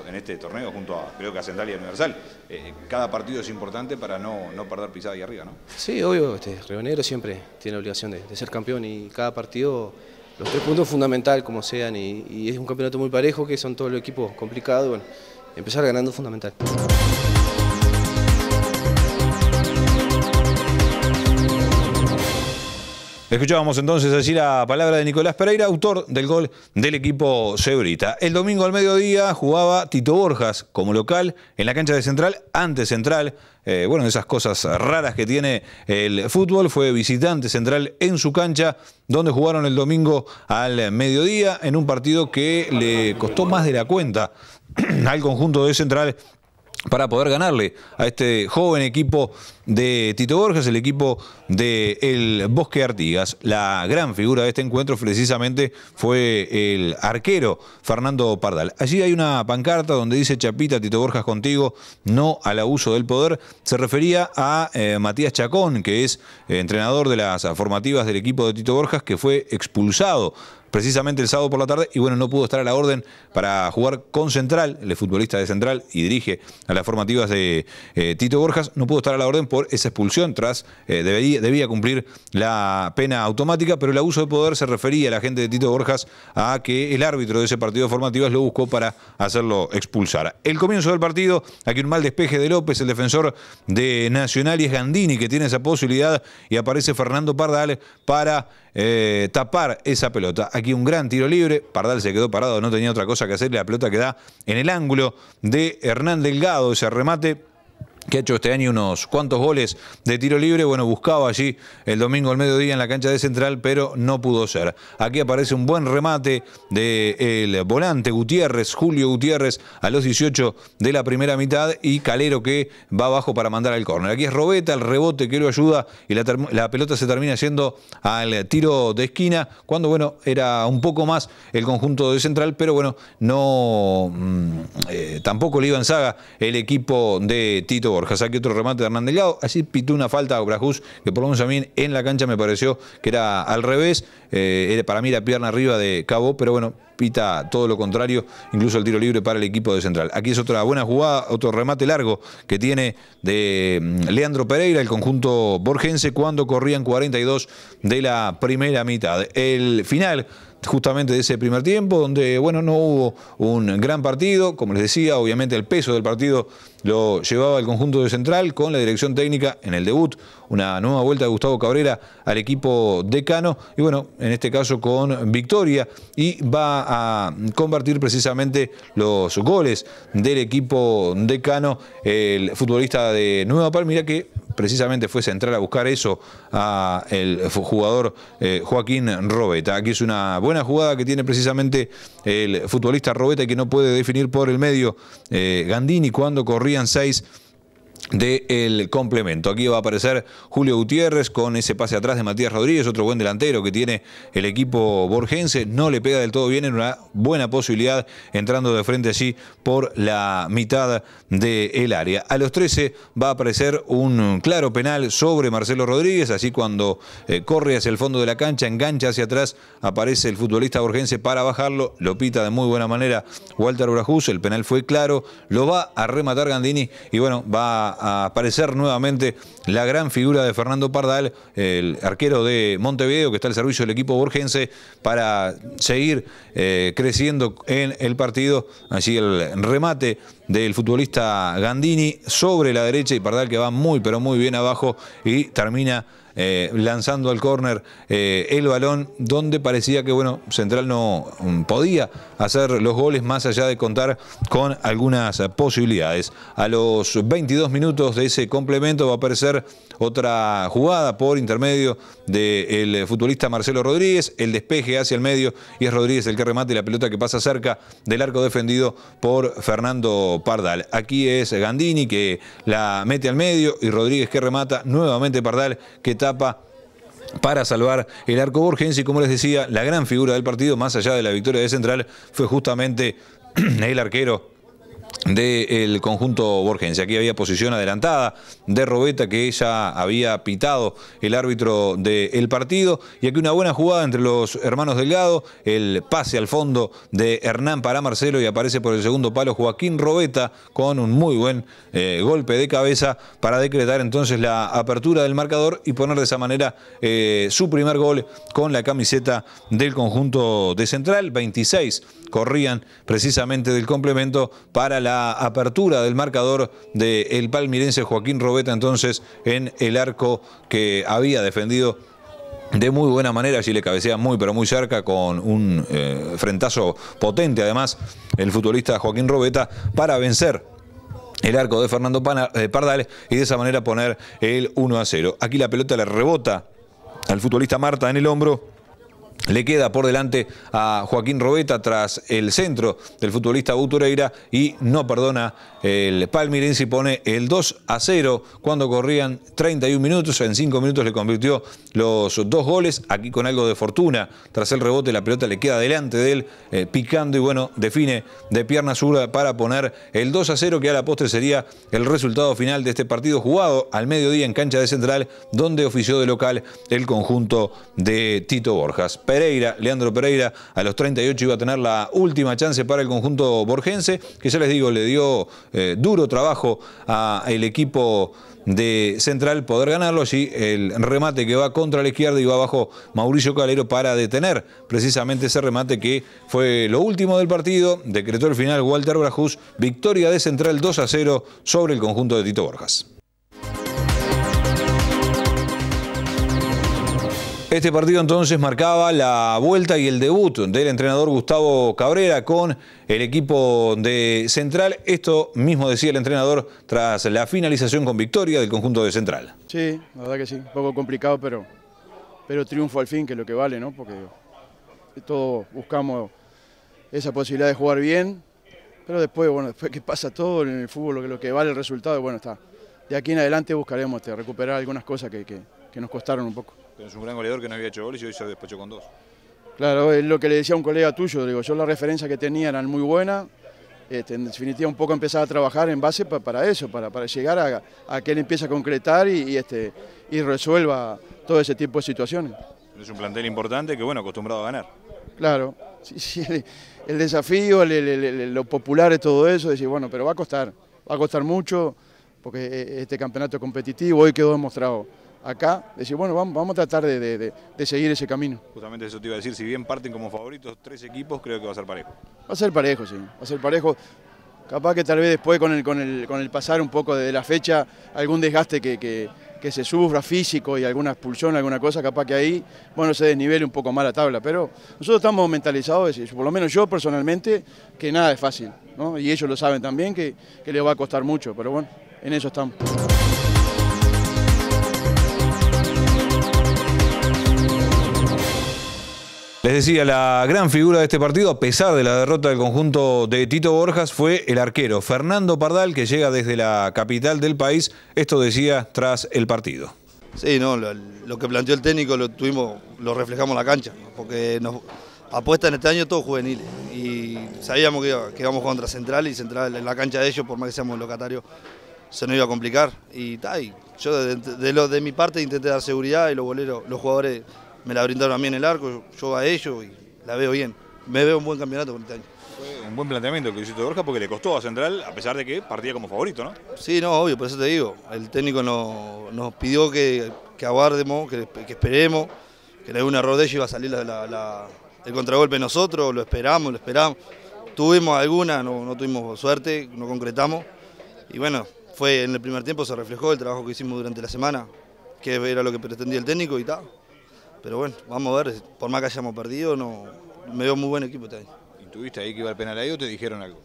en, este torneo junto a creo que a Central y Universal. Eh, cada partido es importante para no, perder pisada ahí arriba, ¿no? Sí, obvio, este, Río Negro siempre tiene la obligación de ser campeón y cada partido los tres puntos fundamental como sean y, es un campeonato muy parejo que son todos los equipos complicados. Bueno, empezar ganando fundamental. Escuchábamos entonces así la palabra de Nicolás Pereira, autor del gol del equipo Cebrita. El domingo al mediodía jugaba Tito Borjas como local en la cancha de Central, ante Central. Eh, bueno, de esas cosas raras que tiene el fútbol. Fue visitante Central en su cancha, donde jugaron el domingo al mediodía, en un partido que le costó más de la cuenta al conjunto de Central para poder ganarle a este joven equipo de Tito Borjas, el equipo de El Bosque Artigas. La gran figura de este encuentro precisamente fue el arquero Fernando Pardal. Allí hay una pancarta donde dice Chapita, Tito Borjas contigo, no al abuso del poder. Se refería a eh, Matías Chacón, que es entrenador de las formativas del equipo de Tito Borjas, que fue expulsado precisamente el sábado por la tarde y bueno, no pudo estar a la orden para jugar con Central, el futbolista de Central y dirige a las formativas de eh, Tito Borjas, no pudo estar a la orden por esa expulsión tras, eh, debía cumplir la pena automática, pero el abuso de poder se refería a la gente de Tito Borjas a que el árbitro de ese partido de formativas lo buscó para hacerlo expulsar. El comienzo del partido, aquí un mal despeje de López, el defensor de Nacional y es Gandini que tiene esa posibilidad y aparece Fernando Pardales para eh, tapar esa pelota. Aquí un gran tiro libre. Pardal se quedó parado, no tenía otra cosa que hacer. La pelota queda en el ángulo de Hernán Delgado. Ese remate que ha hecho este año unos cuantos goles de tiro libre. Bueno, buscaba allí el domingo al mediodía en la cancha de Central, pero no pudo ser. Aquí aparece un buen remate del volante Gutiérrez, Julio Gutiérrez, a los 18 de la primera mitad y Calero que va abajo para mandar al córner. Aquí es Robeta, el rebote que lo ayuda y la, pelota se termina yendo al tiro de esquina, cuando, bueno, era un poco más el conjunto de Central, pero bueno, no mm, eh, tampoco le iba en saga el equipo de Tito Borja. Saque otro remate de Hernán Delgado. Así pitó una falta a Brajus, que por lo menos a mí en la cancha me pareció que era al revés. Eh, para mí la pierna arriba de Cabo, pero bueno, pita todo lo contrario, incluso el tiro libre para el equipo de Central. Aquí es otra buena jugada, otro remate largo que tiene de mm, Leandro Pereira, el conjunto borgense, cuando corrían 42 de la primera mitad. El final justamente de ese primer tiempo, donde bueno, no hubo un gran partido, como les decía, obviamente el peso del partido lo llevaba el conjunto de Central con la dirección técnica en el debut, una nueva vuelta de Gustavo Cabrera al equipo decano y bueno, en este caso con victoria y va a convertir precisamente los goles del equipo decano el futbolista de Nueva mira que precisamente fue central a buscar eso a el jugador eh, Joaquín Robeta. Aquí es una buena jugada que tiene precisamente el futbolista Robeta y que no puede definir por el medio eh, Gandini cuando corrían seis del complemento. Aquí va a aparecer Julio Gutiérrez con ese pase atrás de Matías Rodríguez, otro buen delantero que tiene el equipo borgense. No le pega del todo bien en una buena posibilidad entrando de frente allí por la mitad del el área. A los 13 va a aparecer un claro penal sobre Marcelo Rodríguez, así cuando eh, corre hacia el fondo de la cancha, engancha hacia atrás, aparece el futbolista borgense para bajarlo, lo pita de muy buena manera Walter Brajus... el penal fue claro, lo va a rematar Gandini y bueno, va a a aparecer nuevamente la gran figura de Fernando Pardal, el arquero de Montevideo, que está al servicio del equipo borgense, para seguir eh, creciendo en el partido. Así el remate del futbolista Gandini sobre la derecha y Pardal que va muy, pero muy bien abajo y termina eh, lanzando al córner eh, el balón, donde parecía que bueno, Central no mm, podía hacer los goles más allá de contar con algunas posibilidades. A los 22 minutos de ese complemento va a aparecer otra jugada por intermedio del futbolista Marcelo Rodríguez, el despeje hacia el medio y es Rodríguez el que y la pelota que pasa cerca del arco defendido por Fernando Pardal. Aquí es Gandini que la mete al medio y Rodríguez que remata nuevamente Pardal que etapa para salvar el arco Borges y como les decía, la gran figura del partido, más allá de la victoria de Central, fue justamente el arquero del conjunto borgense. Aquí había posición adelantada de Robeta que ella había pitado el árbitro del partido y aquí una buena jugada entre los hermanos Delgado, el pase al fondo de Hernán para Marcelo y aparece por el segundo palo Joaquín Robeta con un muy buen eh, golpe de cabeza para decretar entonces la apertura del marcador y poner de esa manera eh, su primer gol con la camiseta del conjunto de Central. 26 corrían precisamente del complemento para la la apertura del marcador del palmirense Joaquín Robeta entonces en el arco que había defendido de muy buena manera, allí le cabecea muy pero muy cerca con un eh, frentazo potente además el futbolista Joaquín Robeta para vencer el arco de Fernando eh, Pardales y de esa manera poner el 1 a 0. Aquí la pelota le rebota al futbolista Marta en el hombro le queda por delante a Joaquín Robeta tras el centro del futbolista Butureira y no perdona el Palmirense pone el 2 a 0 cuando corrían 31 minutos. En 5 minutos le convirtió los dos goles. Aquí con algo de fortuna. Tras el rebote, la pelota le queda delante de él, eh, picando y bueno, define de pierna zurda para poner el 2 a 0, que a la postre sería el resultado final de este partido jugado al mediodía en cancha de central, donde ofició de local el conjunto de Tito Borjas. Pereira, Leandro Pereira, a los 38 iba a tener la última chance para el conjunto borgense, que ya les digo, le dio eh, duro trabajo al equipo de Central poder ganarlo. Allí el remate que va contra la izquierda y va abajo Mauricio Calero para detener precisamente ese remate que fue lo último del partido. Decretó el final Walter Brajus, victoria de Central 2 a 0 sobre el conjunto de Tito Borjas. Este partido entonces marcaba la vuelta y el debut del entrenador Gustavo Cabrera con el equipo de Central. Esto mismo decía el entrenador tras la finalización con victoria del conjunto de Central. Sí, la verdad que sí, un poco complicado, pero, pero triunfo al fin, que es lo que vale, ¿no? Porque todos buscamos esa posibilidad de jugar bien, pero después, bueno, después que pasa todo en el fútbol, lo que vale el resultado, bueno, está. De aquí en adelante buscaremos este, recuperar algunas cosas que nos costaron un poco es un gran goleador que no había hecho goles y hoy se despachó con dos. Claro, es lo que le decía un colega tuyo, digo, yo la referencia que tenía era muy buena, este, en definitiva un poco empezaba a trabajar en base para eso, para, para llegar a, que él empiece a concretar y, este, y resuelva todo ese tipo de situaciones. Es un plantel importante que, bueno, acostumbrado a ganar. Claro, el, desafío, lo popular es todo eso, decir, bueno, pero va a costar, va a costar mucho, porque eh, este campeonato es competitivo, hoy quedó demostrado acá, decir, bueno, vamos, a tratar de, seguir ese camino. Justamente eso te iba a decir, si bien parten como favoritos tres equipos, creo que va a ser parejo. Va a ser parejo, sí, va a ser parejo. Capaz que tal vez después con el, pasar un poco de la fecha, algún desgaste que, se sufra físico y alguna expulsión, alguna cosa, capaz que ahí, bueno, se desnivele un poco más la tabla. Pero nosotros estamos mentalizados, por lo menos yo personalmente, que nada es fácil. Y ellos lo saben también, que, que les va a costar mucho, pero bueno, en eso estamos. Les decía, la gran figura de este partido, a pesar de la derrota del conjunto de Tito Borjas, fue el arquero Fernando Pardal, que llega desde la capital del país. Esto decía tras el partido. Sí, no, lo, que planteó el técnico lo tuvimos, lo reflejamos en la cancha, porque nos en este año todos juveniles y sabíamos que, que, íbamos contra Central y Central en la cancha de ellos, por más que seamos locatarios, se nos iba a complicar. Y, yo de, lo, de mi parte intenté dar seguridad y los boleros, los jugadores me la brindaron a mí en el arco, yo a ellos y la veo bien. Me veo un buen campeonato con este año. un buen planteamiento que hiciste Borja porque le costó a Central, a pesar de que partía como favorito, ¿no? Sí, no, obvio, por eso te digo. El técnico nos, pidió que, que aguardemos, que, esperemos, que le un error de ellos iba a salir el contragolpe nosotros, lo esperamos, lo esperamos. Tuvimos alguna, no, no tuvimos suerte, no concretamos. Y bueno, fue en el primer tiempo se reflejó el trabajo que hicimos durante la semana, que era lo que pretendía el técnico y tal. Pero bueno, vamos a ver, por más que hayamos perdido, no, me veo muy buen equipo también este ¿Y ¿Tuviste ahí que iba al penal ahí o te dijeron algo?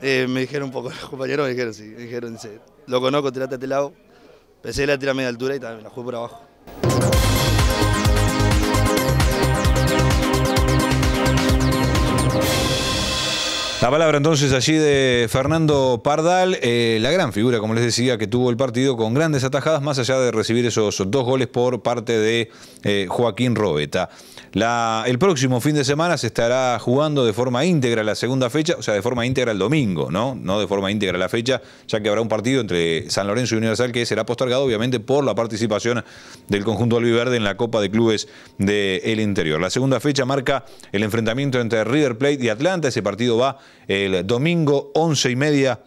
Eh, me dijeron un poco, los compañeros me dijeron, sí, me dijeron, lo conozco, tirate a este lado. Pensé la tira a media altura y también la jugué por abajo. La palabra entonces allí de Fernando Pardal, eh, la gran figura, como les decía, que tuvo el partido con grandes atajadas, más allá de recibir esos dos goles por parte de eh, Joaquín Robeta el próximo fin de semana se estará jugando de forma íntegra la segunda fecha, o sea, de forma íntegra el domingo, ¿no? No de forma íntegra la fecha, ya que habrá un partido entre San Lorenzo y Universal que será postergado, obviamente, por la participación del conjunto albiverde en la Copa de Clubes del Interior. La segunda fecha marca el enfrentamiento entre River Plate y Atlanta. Ese partido va el domingo, once y media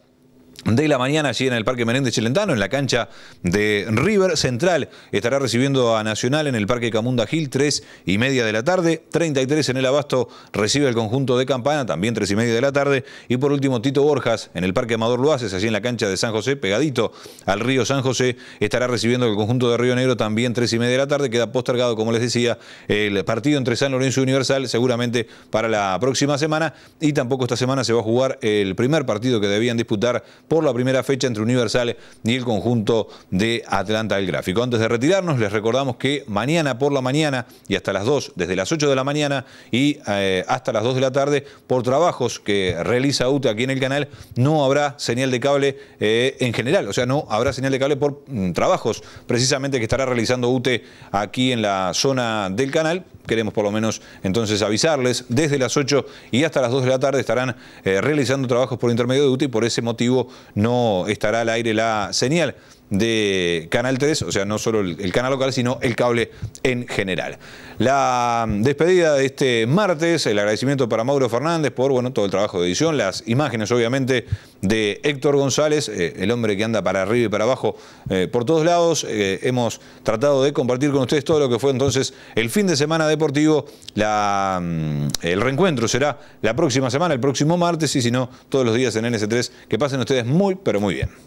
de la mañana allí en el Parque Menéndez Chilentano... en la cancha de River Central. Estará recibiendo a Nacional en el Parque Camunda Gil, 3 y media de la tarde. 33 en el Abasto recibe el conjunto de Campana, también tres y media de la tarde. Y por último, Tito Borjas en el Parque Amador Luaces, allí en la cancha de San José, pegadito al río San José. Estará recibiendo el conjunto de Río Negro también tres y media de la tarde. Queda postergado, como les decía, el partido entre San Lorenzo Universal, seguramente para la próxima semana. Y tampoco esta semana se va a jugar el primer partido que debían disputar por la primera fecha entre Universal y el conjunto de Atlanta del Gráfico. Antes de retirarnos, les recordamos que mañana por la mañana y hasta las 2, desde las 8 de la mañana y eh, hasta las 2 de la tarde, por trabajos que realiza UTE aquí en el canal, no habrá señal de cable eh, en general, o sea, no habrá señal de cable por mm, trabajos precisamente que estará realizando UTE aquí en la zona del canal queremos por lo menos entonces avisarles, desde las 8 y hasta las 2 de la tarde estarán eh, realizando trabajos por intermedio de UTI y por ese motivo no estará al aire la señal de Canal 3, o sea, no solo el, canal local, sino el cable en general. La mm, despedida de este martes, el agradecimiento para Mauro Fernández por bueno, todo el trabajo de edición, las imágenes obviamente de Héctor González, eh, el hombre que anda para arriba y para abajo eh, por todos lados. Eh, hemos tratado de compartir con ustedes todo lo que fue entonces el fin de semana deportivo. Mm, el reencuentro será la próxima semana, el próximo martes y si no, todos los días en NS3. Que pasen ustedes muy, pero muy bien.